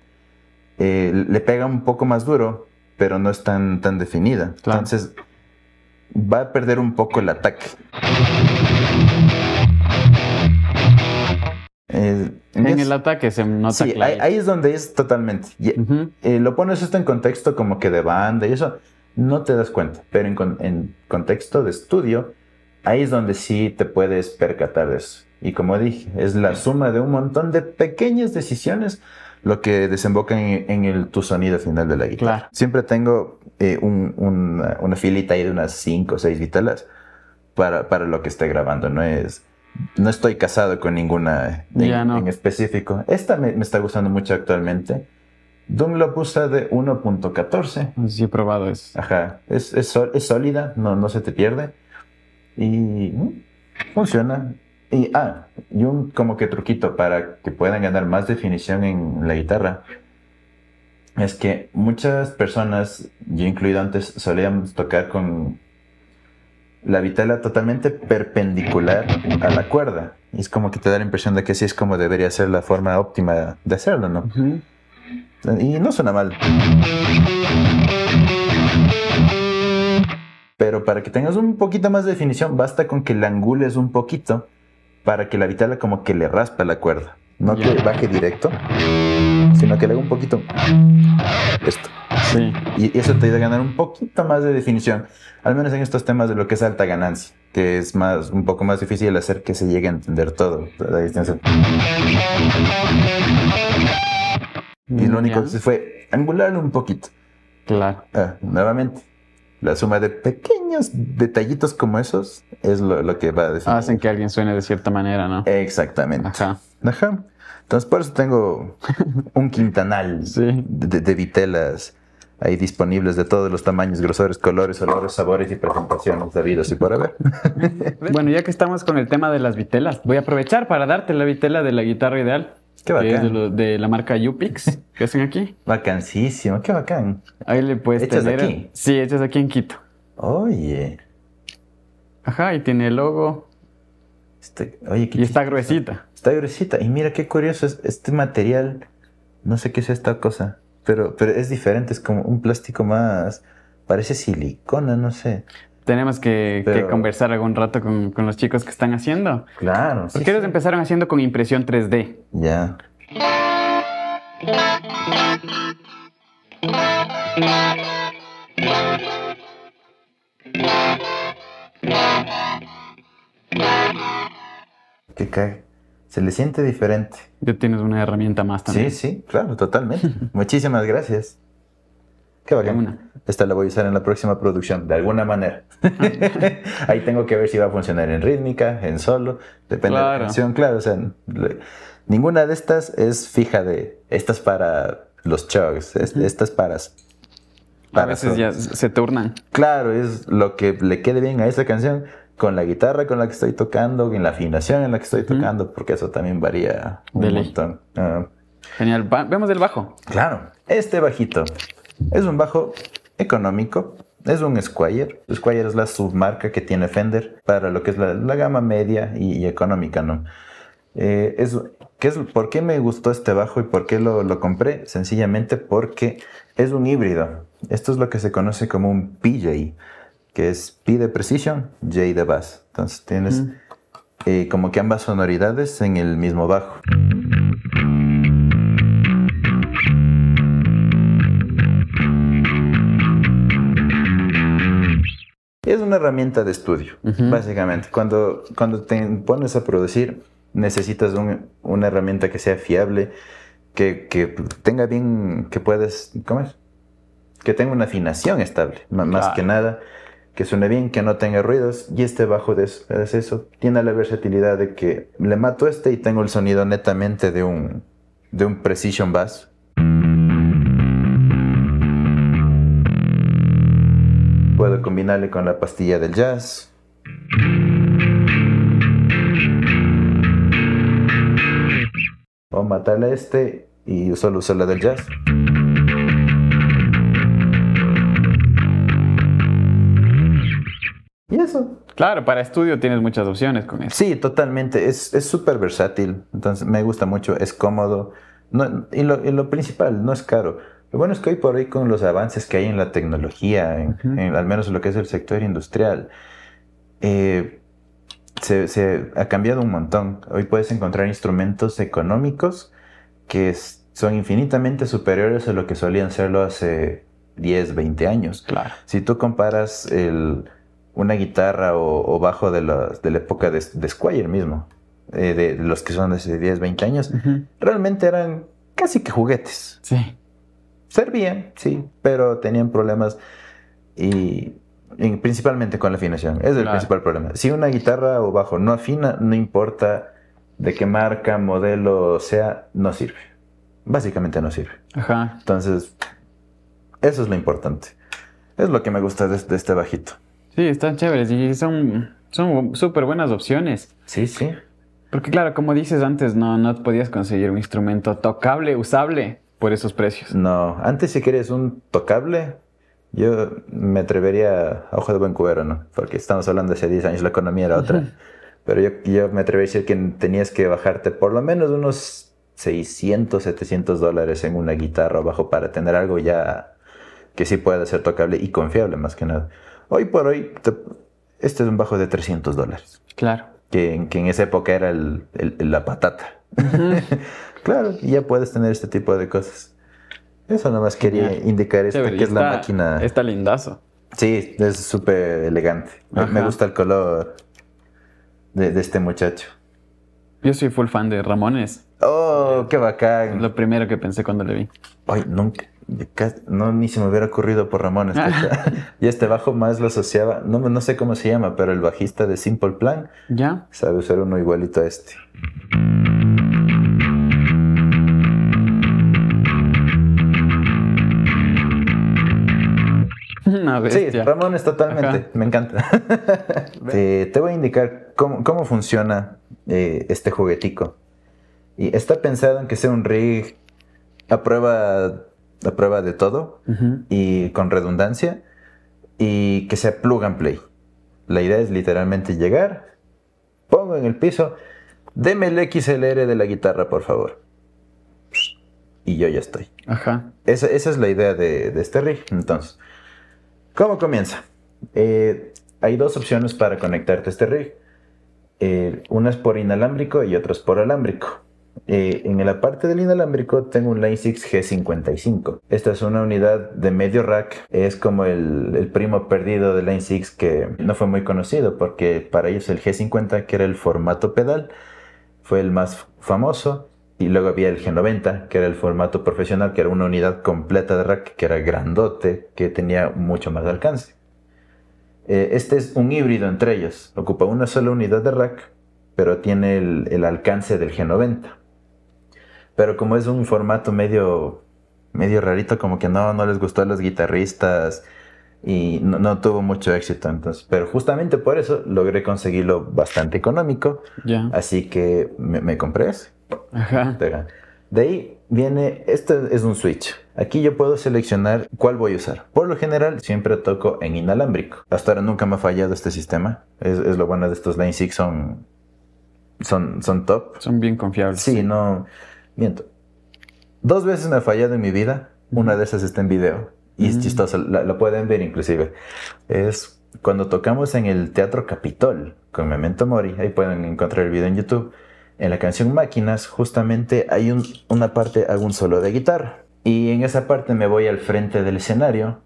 Speaker 2: eh, le pega un poco más duro, pero no es tan, tan definida. Entonces, va a perder un poco el ataque. Eh, en el ataque se nota. Sí, ahí, es donde es totalmente. Eh, eh, lo pones esto en contexto como que de banda y eso, no te das cuenta, pero en, contexto de estudio, ahí es donde sí te puedes percatar de eso. Y como dije, es la suma de un montón de pequeñas decisiones lo que desemboca en, el, tu sonido final de la guitarra. Siempre tengo una, filita ahí de unas 5 o 6 guitarras para, para lo que esté grabando, no es no estoy casado con ninguna eh, en, específico. Esta me, está gustando mucho actualmente. Dunlop usa de 1.14. Sí, he probado eso. Ajá. Es, es, sólida, no, no se te pierde. Y mm, funciona. Y, ah, y un como que truquito para que puedan ganar más definición en la guitarra es que muchas personas, yo incluido antes, solíamos tocar con la vitela totalmente perpendicular a la cuerda. Y es como que te da la impresión de que sí es como debería ser la forma óptima de hacerlo, ¿no? Y no suena mal. Pero para que tengas un poquito más de definición, basta con que la angules un poquito para que la vitala como que le raspa la cuerda. No que baje directo, sino que le haga un poquito esto. Sí. Y eso te ayuda a ganar un poquito más de definición, al menos en estos temas de lo que es alta ganancia, que es más un poco más difícil hacer que se llegue a entender todo, la distancia. Y lo mm, único que se fue angular un poquito. Claro. Ah, nuevamente la suma de pequeños detallitos como esos es lo, que va a decir. Hacen que alguien suene de cierta manera, ¿no? Exactamente. Ajá. Entonces, por eso tengo un quintanal de, vitelas ahí disponibles de todos los tamaños, grosores, colores, olores, sabores y presentaciones vidas y por haber. bueno, ya que
Speaker 1: estamos con el tema de las vitelas, voy a aprovechar para darte la vitela de la guitarra ideal. Qué bacán. es de, la marca Yupix, que hacen aquí.
Speaker 2: Bacancísimo, qué bacán. Ahí le
Speaker 1: puedes tener. aquí? Sí, echas aquí en Quito. Oye. Ajá, y tiene el logo.
Speaker 2: Este, oye, y está gruesita. Está gruesita. Y mira qué curioso este material. No sé qué es esta cosa. Pero, pero es diferente, es como un plástico más. Parece silicona, no sé
Speaker 1: tenemos que, conversar algún rato con, los chicos que están haciendo. Claro. Porque ellos empezaron haciendo con impresión 3D.
Speaker 2: Ya. Que cae. Se le siente diferente. Ya tienes una herramienta más también. Sí, sí, claro, totalmente. Muchísimas gracias. Qué Esta la voy a usar en la próxima producción, de alguna manera. Ahí tengo que ver si va a funcionar en rítmica, en solo, depende de la canción, claro. O sea, ninguna de estas es fija de, estas para los chugs, estas para... a veces ya se turnan. Claro, es lo que le quede bien a esta canción con la guitarra con la que estoy tocando, en la afinación en la que estoy tocando, porque eso también varía un montón. Ah.
Speaker 1: Genial, vemos el bajo. Claro,
Speaker 2: este bajito. Es un bajo económico, es un Squire. Squire es la submarca que tiene Fender para lo que es la, gama media y, económica, ¿no? Eh, es, ¿qué es, ¿Por qué me gustó este bajo y por qué lo, compré? Sencillamente porque es un híbrido. Esto es lo que se conoce como un PJ, que es P de Precision, J de Bass. Entonces tienes eh, como que ambas sonoridades en el mismo bajo. una herramienta de estudio, básicamente. Cuando, cuando te pones a producir, necesitas una herramienta que sea fiable, que, tenga bien, que puedas, ¿cómo Que tenga una afinación estable, más que nada, que suene bien, que no tenga ruidos, y este bajo de eso, es eso, tiene la versatilidad de que le mato este y tengo el sonido netamente de un, de un precision bass, combinarle con la pastilla del jazz. O matarle a este y solo usar la del jazz. Y eso. Claro, para estudio tienes muchas opciones con eso. Sí, totalmente. Es súper versátil. Entonces me gusta mucho, es cómodo. y, lo, principal, no es caro. Lo bueno es que hoy por hoy con los avances que hay en la tecnología, al menos en lo que es el sector industrial, eh, se, ha cambiado un montón. Hoy puedes encontrar instrumentos económicos que son infinitamente superiores a lo que solían serlo hace 10, 20 años. Claro. Si tú comparas una guitarra o, bajo de la, época de, Squire mismo, eh, de, los que son de hace 10, 20 años, realmente eran casi que juguetes. Sí servían, sí, pero tenían problemas y, principalmente con la afinación. Es el principal problema. Si una guitarra o bajo no afina, no importa de qué marca, modelo sea, no sirve. Básicamente no sirve. Ajá. Entonces, eso es lo importante. Es lo que me gusta de, este bajito.
Speaker 1: Sí, están chéveres y son son súper buenas opciones. Sí, sí. Porque claro, como dices antes, no, no podías conseguir un instrumento tocable, usable
Speaker 2: por esos precios. No, antes si quieres un tocable, yo me atrevería a ojo de buen cubero, ¿no? Porque estamos hablando de hace 10 años, la economía era otra. Pero yo, me atrevería a decir que tenías que bajarte por lo menos unos 600, 700 dólares en una guitarra o bajo para tener algo ya que sí pueda ser tocable y confiable más que nada. Hoy por hoy, este es un bajo de 300 dólares. Claro. Que, en esa época era la patata. Claro, ya puedes tener este tipo de cosas. Eso nada más quería indicar esta que es la máquina.
Speaker 1: Está lindazo.
Speaker 2: Sí, es súper elegante. Me gusta el color de, este muchacho.
Speaker 1: Yo soy full fan de
Speaker 2: Ramones.
Speaker 1: Oh, qué bacán. lo
Speaker 2: primero que pensé cuando le vi. Ay, nunca. No, ni se me hubiera ocurrido por Ramones. y este bajo más lo asociaba, no, no sé cómo se llama, pero el bajista de Simple Plan ¿Ya? sabe usar uno igualito a este. Sí, Ramón es totalmente. Me encanta. te, voy a indicar cómo, funciona eh, este juguetico. Y está pensado en que sea un rig a prueba, prueba de todo y con redundancia y que sea plug and play. La idea es literalmente llegar, pongo en el piso, deme el XLR de la guitarra, por favor. Y yo ya estoy. Esa, es la idea de, de este rig. Entonces, ¿Cómo comienza? Eh, hay dos opciones para conectarte a este rig. Eh, una es por inalámbrico y otra es por alámbrico. Eh, en la parte del inalámbrico tengo un Line 6 G55. Esta es una unidad de medio rack. Es como el, el, primo perdido del Line 6 que no fue muy conocido porque para ellos el G50, que era el formato pedal, fue el más famoso. Y luego había el G90, que era el formato profesional, que era una unidad completa de rack, que era grandote, que tenía mucho más alcance. Eh, este es un híbrido entre ellos. Ocupa una sola unidad de rack, pero tiene el, alcance del G90. Pero como es un formato medio, medio rarito, como que no, no les gustó a los guitarristas y no, tuvo mucho éxito. Entonces, pero justamente por eso logré conseguirlo bastante económico. Así que me, me compré ese. De ahí viene, este es un switch. Aquí yo puedo seleccionar cuál voy a usar. Por lo general siempre toco en inalámbrico. Hasta ahora nunca me ha fallado este sistema. Es, lo bueno de estos Line 6, son, son, son top. Son bien confiables. Sí, no, miento. Dos veces me ha fallado en mi vida. Una de esas está en video. Y es chistosa, chistoso, pueden ver inclusive. Es cuando tocamos en el Teatro Capitol con Memento Mori. Ahí pueden encontrar el video en YouTube en la canción Máquinas, justamente hay una parte, hago un solo de guitarra. Y en esa parte me voy al frente del escenario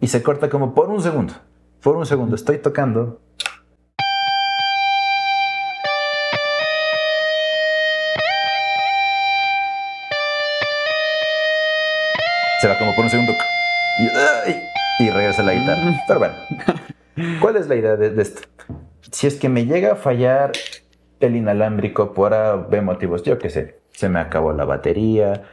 Speaker 2: y se corta como por un segundo. Por un segundo, estoy tocando, se va como por un segundo y, regresa la guitarra. Mm. Pero bueno, ¿cuál es la idea de, esto? Si es que me llega a fallar el inalámbrico por A B motivos, yo qué sé, se me acabó la batería,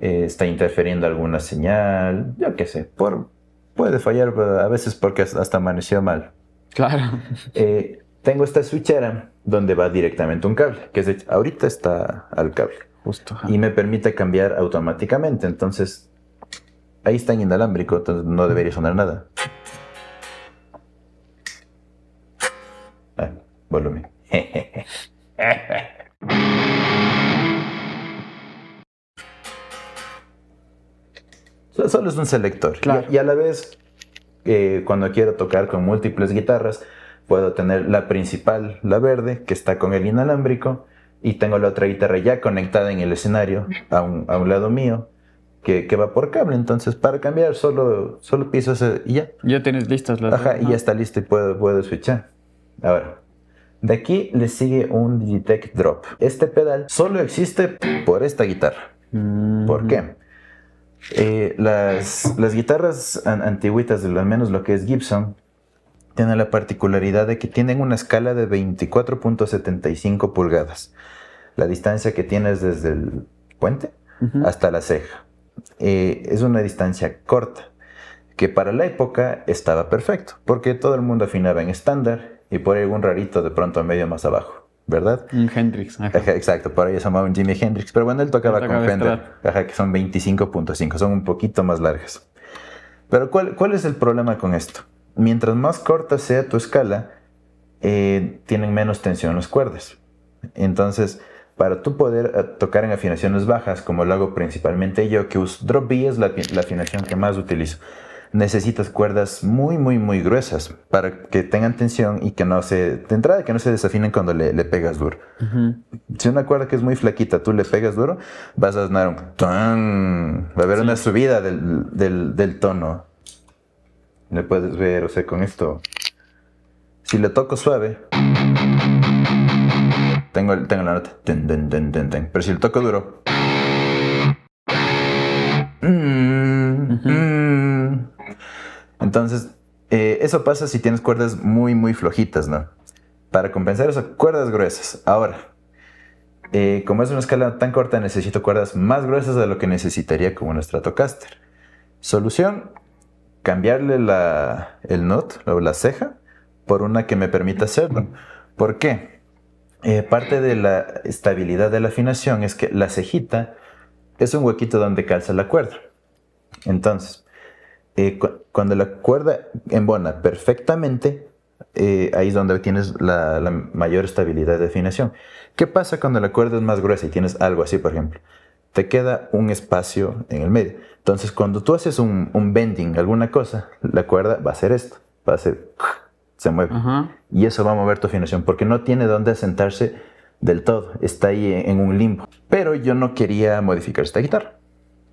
Speaker 2: eh, está interfiriendo alguna señal, yo qué sé, por, puede fallar a veces porque hasta amaneció mal. Claro. Eh, tengo esta switchera donde va directamente un cable, que es ahorita está al cable. Justo. Y me permite cambiar automáticamente, entonces ahí está en inalámbrico, entonces no debería sonar nada. Ah, volumen. Solo es un selector. Y, a la vez, eh, cuando quiero tocar con múltiples guitarras, puedo tener la principal, la verde, que está con el inalámbrico, y tengo la otra guitarra ya conectada en el escenario, a un, a lado mío, que, va por cable. Entonces, para cambiar, solo, solo piso ese y ya.
Speaker 1: Ya tienes listas las Ajá, y ya está
Speaker 2: listo y puedo, puedo switchar. Ahora, de aquí le sigue un Digitech Drop. Este pedal solo existe por esta guitarra. ¿Por qué? Eh, las, guitarras antiguitas, al menos lo que es Gibson, tienen la particularidad de que tienen una escala de 24.75 pulgadas. La distancia que tienes desde el puente hasta la ceja. Eh, es una distancia corta, que para la época estaba perfecto, porque todo el mundo afinaba en estándar y por algún rarito de pronto medio más abajo. ¿Verdad? Un Hendrix. exacto, por ahí llamaba un Jimi Hendrix. Pero bueno, él tocaba, con Fender. que son 25.5, son un poquito más largas. Pero ¿cuál, es el problema con esto? Mientras más corta sea tu escala, eh, tienen menos tensión las cuerdas. Entonces, para tú poder eh, tocar en afinaciones bajas, como lo hago principalmente yo, que uso drop B es la, la afinación que más utilizo necesitas cuerdas muy, muy, muy gruesas para que tengan tensión y que no se, de entrada, que no se desafinen cuando le, le pegas duro. Si una cuerda que es muy flaquita, tú le pegas duro, vas a sonar un va a haber una subida del, del, tono. Le puedes ver, o sea, con esto, si le toco suave, tengo, tengo la nota, ten, ten, ten, pero si le toco duro, entonces, eh, eso pasa si tienes cuerdas muy, muy flojitas, ¿no? Para compensar eso, cuerdas gruesas. Ahora, eh, como es una escala tan corta, necesito cuerdas más gruesas de lo que necesitaría como un Stratocaster. Solución, cambiarle la, el knot o la ceja por una que me permita hacerlo. ¿Por qué? Eh, parte de la estabilidad de la afinación es que la cejita es un huequito donde calza la cuerda. Entonces, eh, cuando la cuerda embona perfectamente, eh, ahí es donde tienes la, mayor estabilidad de afinación. ¿Qué pasa cuando la cuerda es más gruesa y tienes algo así, por ejemplo? Te queda un espacio en el medio. Entonces, cuando tú haces un, bending, alguna cosa, la cuerda va a hacer esto, va a hacer, se mueve. Y eso va a mover tu afinación, porque no tiene dónde asentarse del todo, está ahí en un limbo. Pero yo no quería modificar esta guitarra,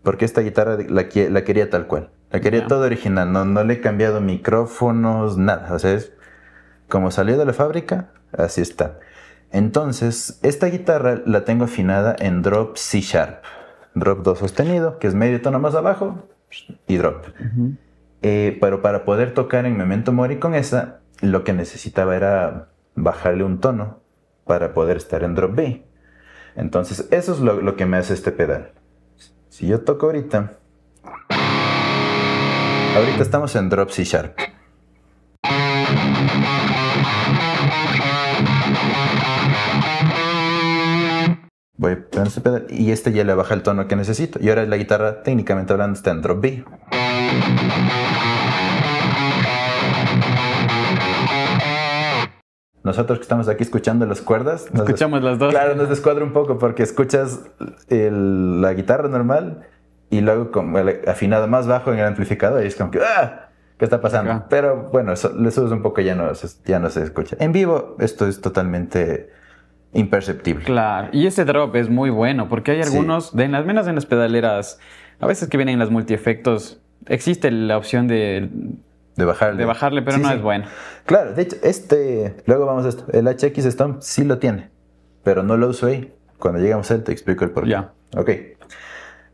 Speaker 2: porque esta guitarra la, la quería tal cual. La quería todo original, no, no le he cambiado micrófonos, nada. O sea, es como salió de la fábrica, así está. Entonces, esta guitarra la tengo afinada en drop C sharp. Drop 2 sostenido, que es medio tono más abajo, y drop. Eh, pero para poder tocar en Memento Mori con esa, lo que necesitaba era bajarle un tono para poder estar en drop B. Entonces, eso es lo, lo que me hace este pedal. Si yo toco ahorita... Ahorita estamos en Drop C Sharp. Voy a ese pedal y este ya le baja el tono que necesito. Y ahora la guitarra, técnicamente hablando, está en Drop B. Nosotros que estamos aquí escuchando las cuerdas. Escuchamos las dos. Claro, nos descuadra un poco porque escuchas la guitarra normal y luego como afinado más bajo en el amplificador y es como que ¡ah! ¿Qué está pasando? Pero bueno, eso, le subes un poco ya no, ya no se escucha. En vivo esto es totalmente imperceptible.
Speaker 1: Claro, y ese drop es muy bueno porque hay algunos, en las menos en las pedaleras, a veces que vienen las multiefectos, existe la opción de... De
Speaker 2: bajarle. De bajarle, pero no es bueno. Claro, de hecho, este, luego vamos a esto, el HX Stomp sí lo tiene, pero no lo uso ahí. Cuando llegamos a él te explico el porqué. Ya. Ok.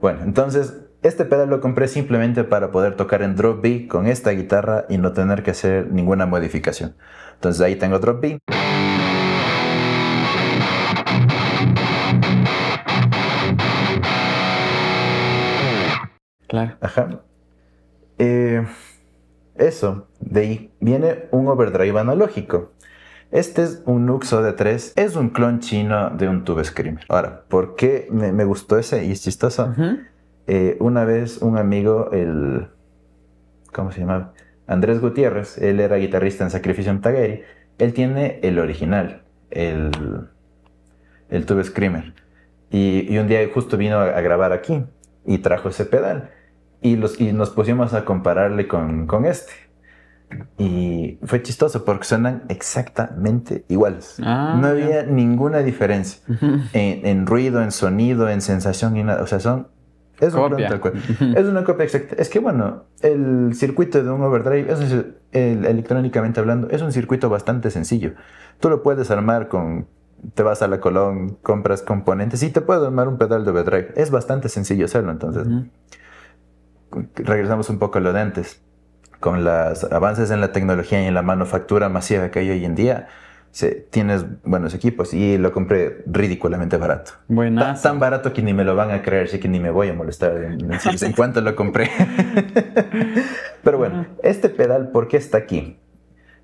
Speaker 2: Bueno, entonces este pedal lo compré simplemente para poder tocar en drop B con esta guitarra y no tener que hacer ninguna modificación. Entonces ahí tengo drop B. Claro. Ajá. Eh, eso, de ahí viene un overdrive analógico. Este es un Nuxo de 3, es un clon chino de un Tube Screamer. Ahora, ¿por qué me, gustó ese y es chistoso? Eh, una vez un amigo, el... ¿Cómo se llamaba? Andrés Gutiérrez, él era guitarrista en en Tagueri. él tiene el original, el, Tube Screamer. Y, un día justo vino a, grabar aquí y trajo ese pedal. Y, los, y, nos pusimos a compararle con, con, este. Y fue chistoso porque sonan exactamente iguales. Ah, no había ninguna diferencia en, ruido, en sonido, en sensación y nada. O sea, son... Es, copia. es una copia exacta. Es que bueno, el circuito de un overdrive, electrónicamente hablando, es un circuito bastante sencillo. Tú lo puedes armar con te vas a la Colón, compras componentes y te puedes armar un pedal de overdrive. Es bastante sencillo hacerlo, entonces. Regresamos un poco a lo de antes con los avances en la tecnología y en la manufactura masiva que hay hoy en día, tienes buenos equipos y lo compré ridículamente barato. Tan, tan, barato que ni me lo van a creer, así que ni me voy a molestar en, en cuánto lo compré. Pero bueno, este pedal, ¿por qué está aquí?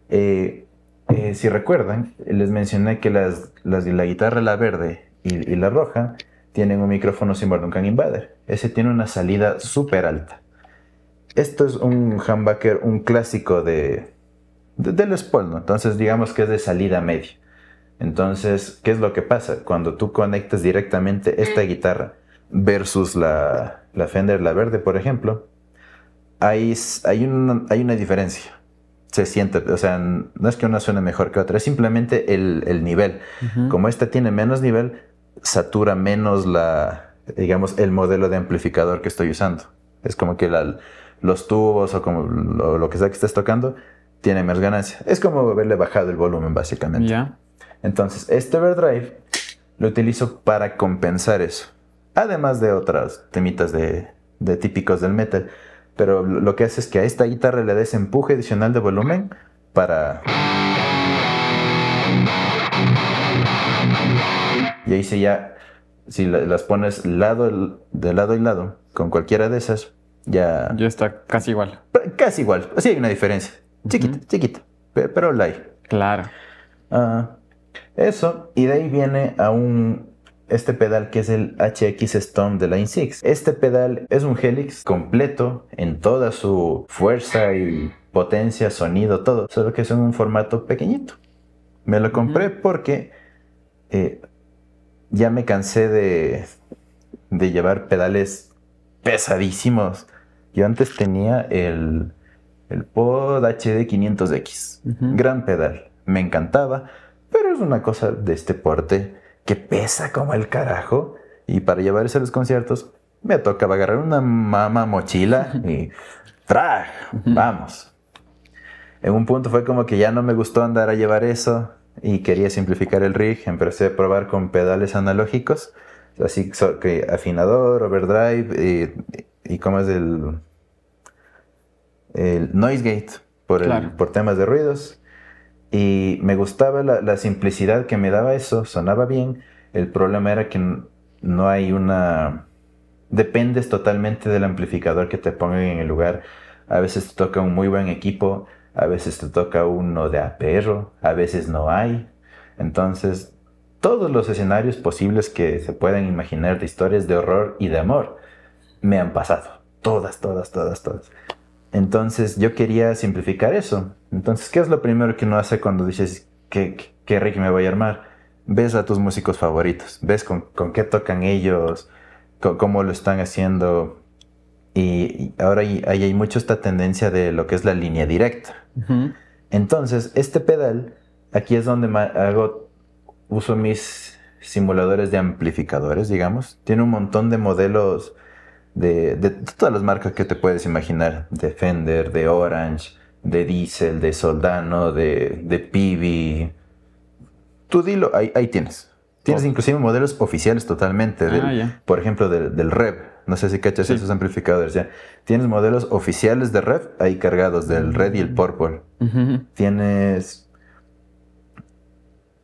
Speaker 2: Eh, eh, si recuerdan, les mencioné que las, las, la guitarra, la verde y, la roja, tienen un micrófono sin Can Invader. Ese tiene una salida súper alta. Esto es un humbucker, un clásico de, del spoil, ¿no? Entonces digamos que es de salida media. Entonces, ¿qué es lo que pasa? Cuando tú conectas directamente esta mm. guitarra versus la, la Fender, la verde, por ejemplo, hay, hay, una, hay una diferencia. Se siente, o sea, no es que una suene mejor que otra, es simplemente el, nivel. Como esta tiene menos nivel, satura menos la, digamos, el modelo de amplificador que estoy usando. Es como que la, los tubos o como lo, que sea que estés tocando, tiene más ganancia. Es como haberle bajado el volumen, básicamente. Entonces, este overdrive lo utilizo para compensar eso. Además de otras temitas de, típicos del metal. Pero lo que hace es que a esta guitarra le des empuje adicional de volumen para... Y ahí sí ya, si las pones lado, de lado y lado, con cualquiera de esas, ya... Ya está casi igual. Casi igual. Sí hay una diferencia. Chiquita, chiquita. Pero la hay. Claro. Ah, eso. Y de ahí viene a un... Este pedal que es el HX Storm de Line 6. Este pedal es un Helix completo en toda su fuerza y potencia, sonido, todo. Solo que es en un formato pequeñito. Me lo compré porque eh, ya me cansé de, de llevar pedales pesadísimos yo antes tenía el, Pod HD 500X, gran pedal, me encantaba, pero es una cosa de este porte que pesa como el carajo y para llevar eso a los conciertos me tocaba agarrar una mama mochila y ¡tra! Vamos. En un punto fue como que ya no me gustó andar a llevar eso y quería simplificar el rig. Empecé a probar con pedales analógicos, así que afinador, overdrive y, y como es el el noise gate por, temas de ruidos. Y me gustaba la, la, simplicidad que me daba eso, sonaba bien. El problema era que no hay una... Dependes totalmente del amplificador que te pongan en el lugar. A veces te toca un muy buen equipo, a veces te toca uno de a perro, a veces no hay. Entonces, todos los escenarios posibles que se pueden imaginar de historias de horror y de amor me han pasado. Todas, todas, todas, todas. Entonces yo quería simplificar eso. Entonces, ¿qué es lo primero que uno hace cuando dices que, que me voy a armar? Ves a tus músicos favoritos, ves con, qué tocan ellos, cómo lo están haciendo. Y, ahora hay, hay, mucho esta tendencia de lo que es la línea directa. Entonces, este pedal, aquí es donde hago, uso mis simuladores de amplificadores, digamos. Tiene un montón de modelos de, todas las marcas que te puedes imaginar, de Fender, de Orange, de Diesel, de Soldano, de, de Pibi. Tú dilo, ahí, tienes. Tienes inclusive modelos oficiales totalmente, ah, por ejemplo, del, del Rev. No sé si cachas esos amplificadores ya. Tienes modelos oficiales de Rev ahí cargados, del mm. Red y el Purple. Tienes.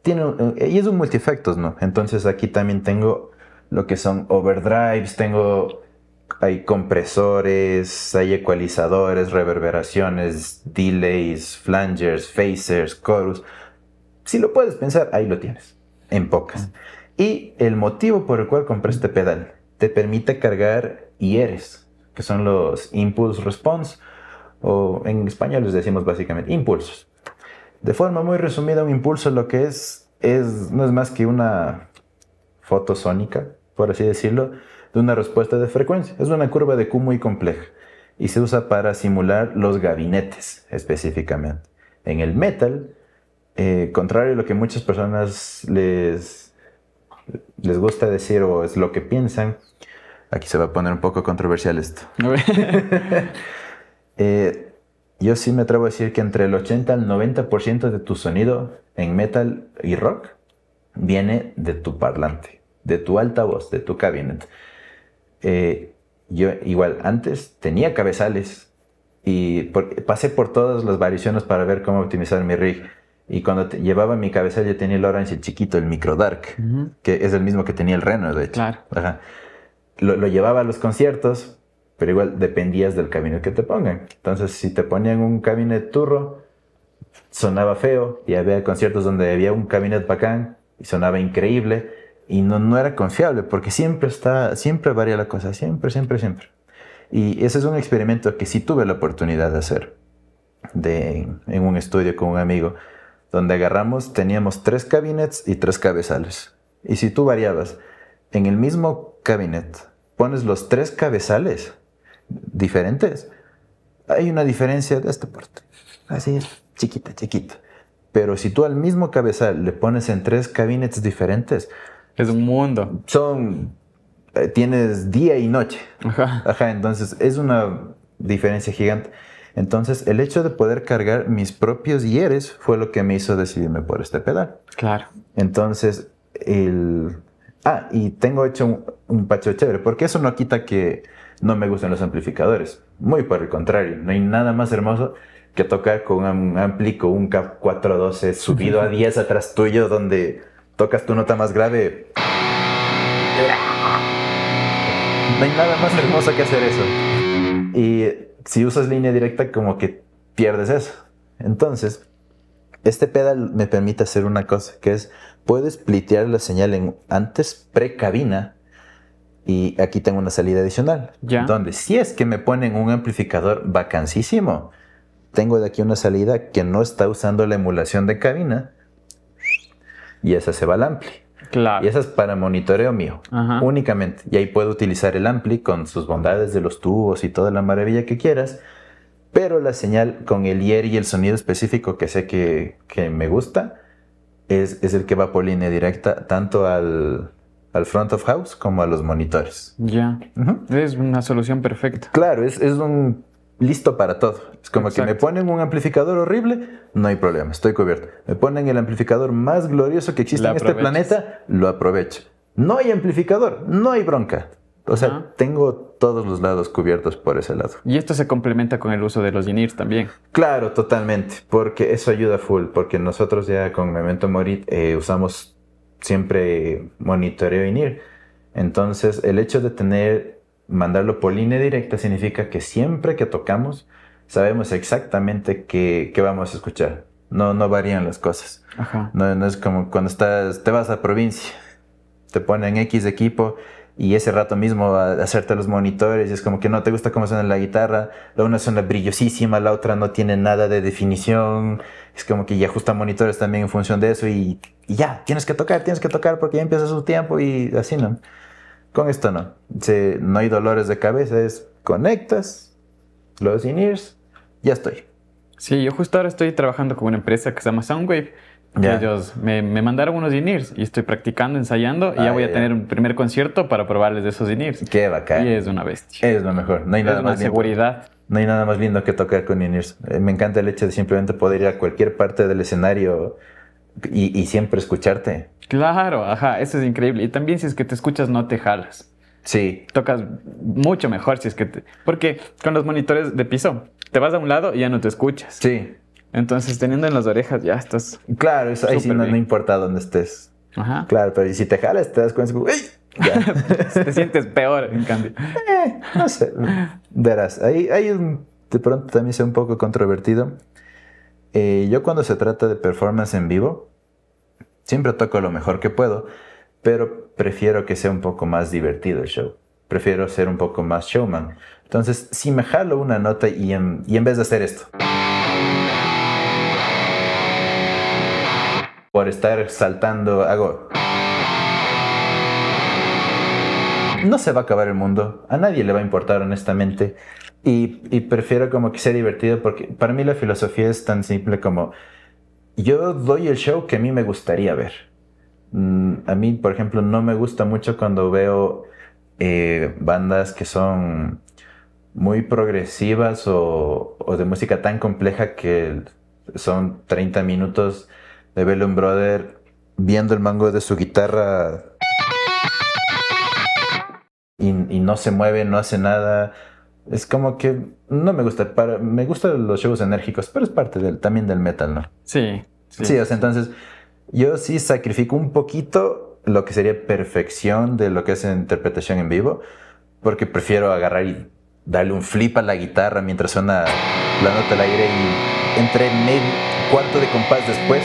Speaker 2: Tiene, eh, y es un multifactos, ¿no? Entonces aquí también tengo lo que son overdrives, tengo hay compresores, hay ecualizadores, reverberaciones, delays, flangers, phasers, chorus. Si lo puedes pensar, ahí lo tienes, en pocas. Y el motivo por el cual compré este pedal, te permite cargar IRs, que son los impulse response, o en español les decimos básicamente impulsos. De forma muy resumida, un impulso lo que es, es no es más que una fotosónica, por así decirlo, de una respuesta de frecuencia. Es una curva de Q muy compleja y se usa para simular los gabinetes específicamente. En el metal, eh, contrario a lo que muchas personas les, les gusta decir o es lo que piensan, aquí se va a poner un poco controversial esto. Eh, yo sí me atrevo a decir que entre el 80 al 90% de tu sonido en metal y rock viene de tu parlante, de tu altavoz, de tu cabinet. Eh, yo igual antes tenía cabezales y pasé por todas las variaciones para ver cómo optimizar mi rig. Y cuando llevaba mi cabezal yo tenía el Orange, el chiquito, el Micro Dark, que es el mismo que tenía el Reno, de hecho. Lo, lo, llevaba a los conciertos, pero igual dependías del cabinet que te pongan. Entonces, si te ponían un cabinet turro, sonaba feo y había conciertos donde había un cabinet bacán y sonaba increíble y no, no era confiable porque siempre está, siempre varía la cosa, siempre, siempre, siempre. Y ese es un experimento que sí tuve la oportunidad de hacer de, en un estudio con un amigo donde agarramos, teníamos tres cabinets y tres cabezales. Y si tú variabas en el mismo cabinet, pones los tres cabezales diferentes, hay una diferencia de este porte, Así es, chiquita, chiquita. Pero si tú al mismo cabezal le pones en tres cabinets diferentes, es un mundo. Son. Eh, tienes día y noche. Ajá. Ajá, entonces es una diferencia gigante. Entonces, el hecho de poder cargar mis propios hieres fue lo que me hizo decidirme por este pedal. Claro. Entonces, el. Ah, y tengo hecho un, pacho chévere, porque eso no quita que no me gusten los amplificadores. Muy por el contrario, no hay nada más hermoso que tocar con un ampli, con un CAP 412 subido a 10 atrás tuyo, donde tocas tu nota más grave. No hay nada más hermoso que hacer eso. Y si usas línea directa, como que pierdes eso. Entonces, este pedal me permite hacer una cosa, que es, puedo splitear la señal en antes pre-cabina y aquí tengo una salida adicional. ¿Ya? Donde si es que me ponen un amplificador vacancísimo, tengo de aquí una salida que no está usando la emulación de cabina, y esa se va al ampli. Claro. Y esa es para monitoreo mío, únicamente. Y ahí puedo utilizar el ampli con sus bondades de los tubos y toda la maravilla que quieras, pero la señal con el IER y el sonido específico que sé que, me gusta es, es, el que va por línea directa tanto al, front of house como a los monitores. Ya. Es una solución perfecta. Claro, es un listo para todo. Es como que me ponen un amplificador horrible, no hay problema, estoy cubierto. Me ponen el amplificador más glorioso que existe en este planeta, lo aprovecho. No hay amplificador, no hay bronca. O sea, tengo todos los lados cubiertos por ese lado. Y esto se complementa con el uso de los inir también. Claro, totalmente, porque eso ayuda full, porque nosotros ya con Memento Morit eh, usamos siempre monitoreo INIR. Entonces, el hecho de tener mandarlo por línea directa significa que siempre que tocamos sabemos exactamente qué, qué vamos a escuchar. No, no varían las cosas. No, no, es como cuando estás, te vas a provincia, te ponen X equipo y ese rato mismo a, hacerte los monitores y es como que no te gusta cómo suena la guitarra, la una suena brillosísima, la otra no tiene nada de definición, es como que ya ajusta monitores también en función de eso y, y ya, tienes que tocar, tienes que tocar porque ya empieza su tiempo y así, ¿no? Con esto no. Si no hay dolores de cabeza, es conectas los in ya estoy. Sí, yo justo
Speaker 1: ahora estoy trabajando con una empresa que se llama Soundwave. Ellos me, mandaron unos in y estoy practicando, ensayando y ya voy a tener un primer concierto para probarles esos in-ears. Qué bacán. Y es una bestia.
Speaker 2: Es lo mejor. No hay nada más seguridad. No hay nada más lindo que tocar con in eh, Me encanta el hecho de simplemente poder ir a cualquier parte del escenario y siempre escucharte.
Speaker 1: Claro, ajá, eso es increíble. Y también si es que te escuchas, no te jalas. Sí. Tocas mucho mejor si es que te... Porque con los monitores de piso, te vas a un lado y ya no te escuchas. Sí. Entonces, teniendo en las orejas, ya estás... Claro, eso, ahí sí no,
Speaker 2: importa dónde estés. Ajá. Claro, pero si te jalas, te das cuenta... ¡Uy! Pues, te sientes peor, en cambio. Eh, no sé. Verás, ahí, de pronto también sea un poco controvertido. Eh, yo cuando se trata de performance en vivo, Siempre toco lo mejor que puedo, pero prefiero que sea un poco más divertido el show. Prefiero ser un poco más showman. Entonces, si me jalo una nota y en, vez de hacer esto, por estar saltando, hago... No se va a acabar el mundo, a nadie le va a importar honestamente y, y prefiero como que sea divertido porque para mí la filosofía es tan simple como yo doy el show que a mí me gustaría ver. Mm, a mí, por ejemplo, no me gusta mucho cuando veo eh, bandas que son muy progresivas o, de música tan compleja que son 30 minutos de Bellum Brother viendo el mango de su guitarra y no se mueve, no hace nada es como que no me gusta. me gustan los shows enérgicos, pero es parte del, también del metal, ¿no?
Speaker 1: Sí. Sí, o sea,
Speaker 2: entonces yo sí sacrifico un poquito lo que sería perfección de lo que es interpretación en vivo, porque prefiero agarrar y darle un flip a la guitarra mientras suena la nota al aire y entré medio cuarto de compás después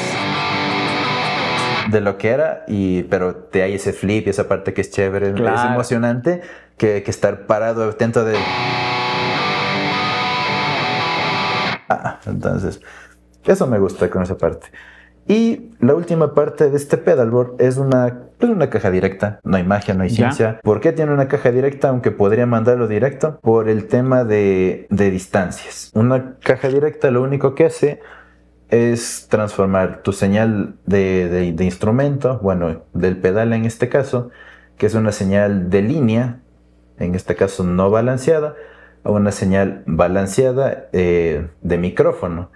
Speaker 2: de lo que era, y, pero te hay ese flip y esa parte que es chévere, es emocionante que, que estar parado atento de... Ah, entonces, eso me gusta con esa parte. Y la última parte de este pedalboard es una, pues, una caja directa. No hay magia, no hay ciencia. ¿Por qué tiene una caja directa? Aunque podría mandarlo directo por el tema de, distancias. Una caja directa lo único que hace es transformar tu señal de, de instrumento, bueno, del pedal en este caso, que es una señal de línea en este caso no balanceada, a una señal balanceada eh, de micrófono.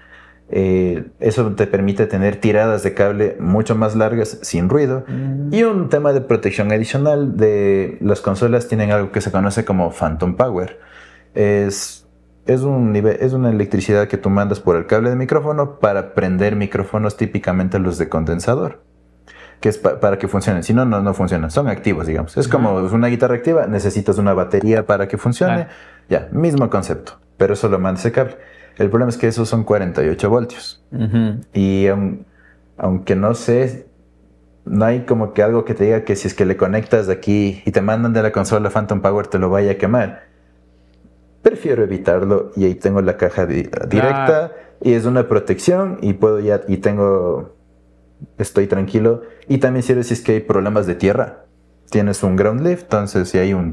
Speaker 2: Eh, eso te permite tener tiradas de cable mucho más largas sin ruido. Y un tema de protección adicional de las consolas tienen algo que se conoce como Phantom Power. Es, un es una electricidad que tú mandas por el cable de micrófono para prender micrófonos típicamente los de condensador que es para que funcionen. Si no, no, no funcionan. Son activos, digamos. Es como una guitarra activa, necesitas una batería para que funcione. Ya, mismo concepto, pero solo manda ese cable. El problema es que esos son 48 voltios. Y aunque no sé, no hay como que algo que te diga que si es que le conectas de aquí y te mandan de la consola Phantom Power te lo vaya a quemar. Prefiero evitarlo y ahí tengo la caja directa y es una protección y puedo ya y tengo estoy tranquilo y también si es que hay problemas de tierra. Tienes un ground lift, entonces si hay un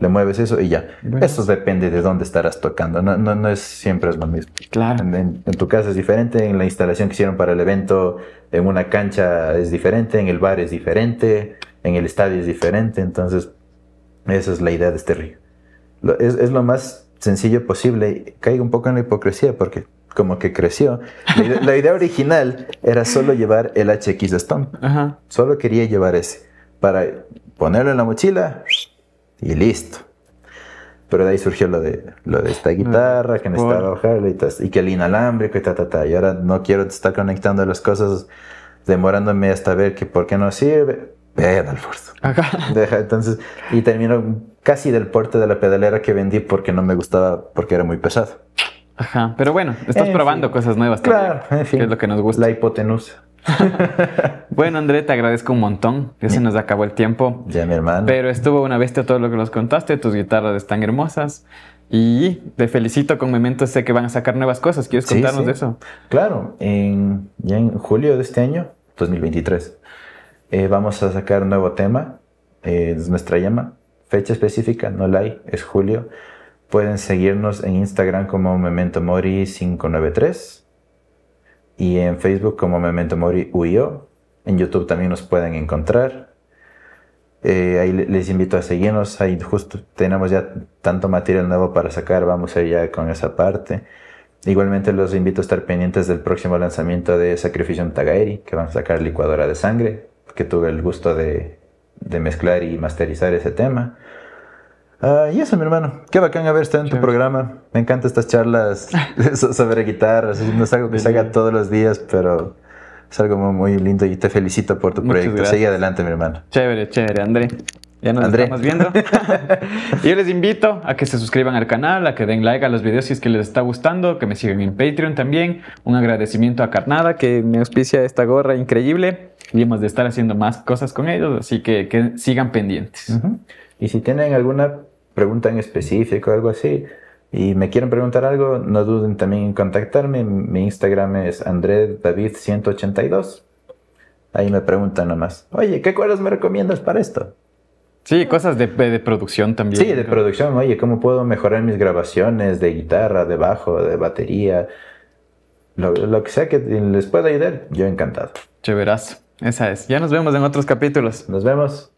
Speaker 2: le mueves eso y ya. Eso depende de dónde estarás tocando. No, no, no es siempre es lo mismo. Claro. En, tu casa es diferente, en la instalación que hicieron para el evento, en una cancha es diferente, en el bar es diferente, en el estadio es diferente. Entonces, esa es la idea de este río. es, es, lo más sencillo posible. Caigo un poco en la hipocresía porque como que creció. La, idea original era solo llevar el HX Stomp. Ajá. Solo quería llevar ese. Para ponerlo en la mochila y listo. Pero de ahí surgió lo de, lo de esta guitarra, que necesitaba bajarla y, que el inalámbrico y ta, ta, ta. Y ahora no quiero estar conectando las cosas, demorándome hasta ver que por qué no sirve. Ve al Deja, entonces, y terminó casi del porte de la pedalera que vendí porque no me gustaba, porque era muy pesado.
Speaker 1: Ajá, pero bueno, estás probando cosas nuevas. Claro, en es lo que nos gusta. La hipotenusa. bueno, André, te agradezco un montón. Ya se nos acabó el tiempo. Ya, mi hermano. Pero estuvo una bestia todo lo que nos contaste. Tus guitarras están hermosas. Y te felicito con Memento. Sé que van a sacar nuevas cosas. ¿Quieres contarnos de
Speaker 2: eso? Claro. ya en julio de este año, 2023, eh, vamos a sacar un nuevo tema. Eh, es nuestra llama. Fecha específica no la hay. Es julio. Pueden seguirnos en Instagram como Memento Mori 593 y en Facebook como Memento Mori UIO. En YouTube también nos pueden encontrar. Eh, ahí les invito a seguirnos. Ahí justo tenemos ya tanto material nuevo para sacar. Vamos a ir ya con esa parte. Igualmente los invito a estar pendientes del próximo lanzamiento de Sacrificium Tagaeri, que van a sacar licuadora de sangre, que tuve el gusto de, de mezclar y masterizar ese tema. Ah, y eso, mi hermano. Qué bacán haber estado en tu programa. Me encantan estas charlas sobre guitarras. No es algo que se haga todos los días, pero es algo muy lindo y te felicito por tu proyecto. Sigue adelante, mi hermano.
Speaker 1: Chévere, chévere, André. Ya nos estamos viendo. Yo les invito a que se suscriban al canal, a que den like a los videos si es que les está gustando, que me sigan en Patreon también. Un agradecimiento a Carnada que me auspicia esta gorra increíble y hemos de estar haciendo más cosas con ellos, así que, que sigan pendientes.
Speaker 2: Y si tienen alguna pregunta en específico, algo así, y me quieren preguntar algo, no duden también en contactarme. Mi Instagram es andreddavid182. Ahí me preguntan nomás, oye, ¿qué cuerdas me recomiendas para esto? Sí, cosas de, de, producción también. Sí, de producción. Oye, ¿cómo puedo mejorar mis grabaciones de guitarra, de bajo, de batería? Lo, lo que sea que les pueda ayudar, yo encantado.
Speaker 1: Chéverazo. Esa es. Ya nos vemos en otros capítulos. Nos vemos.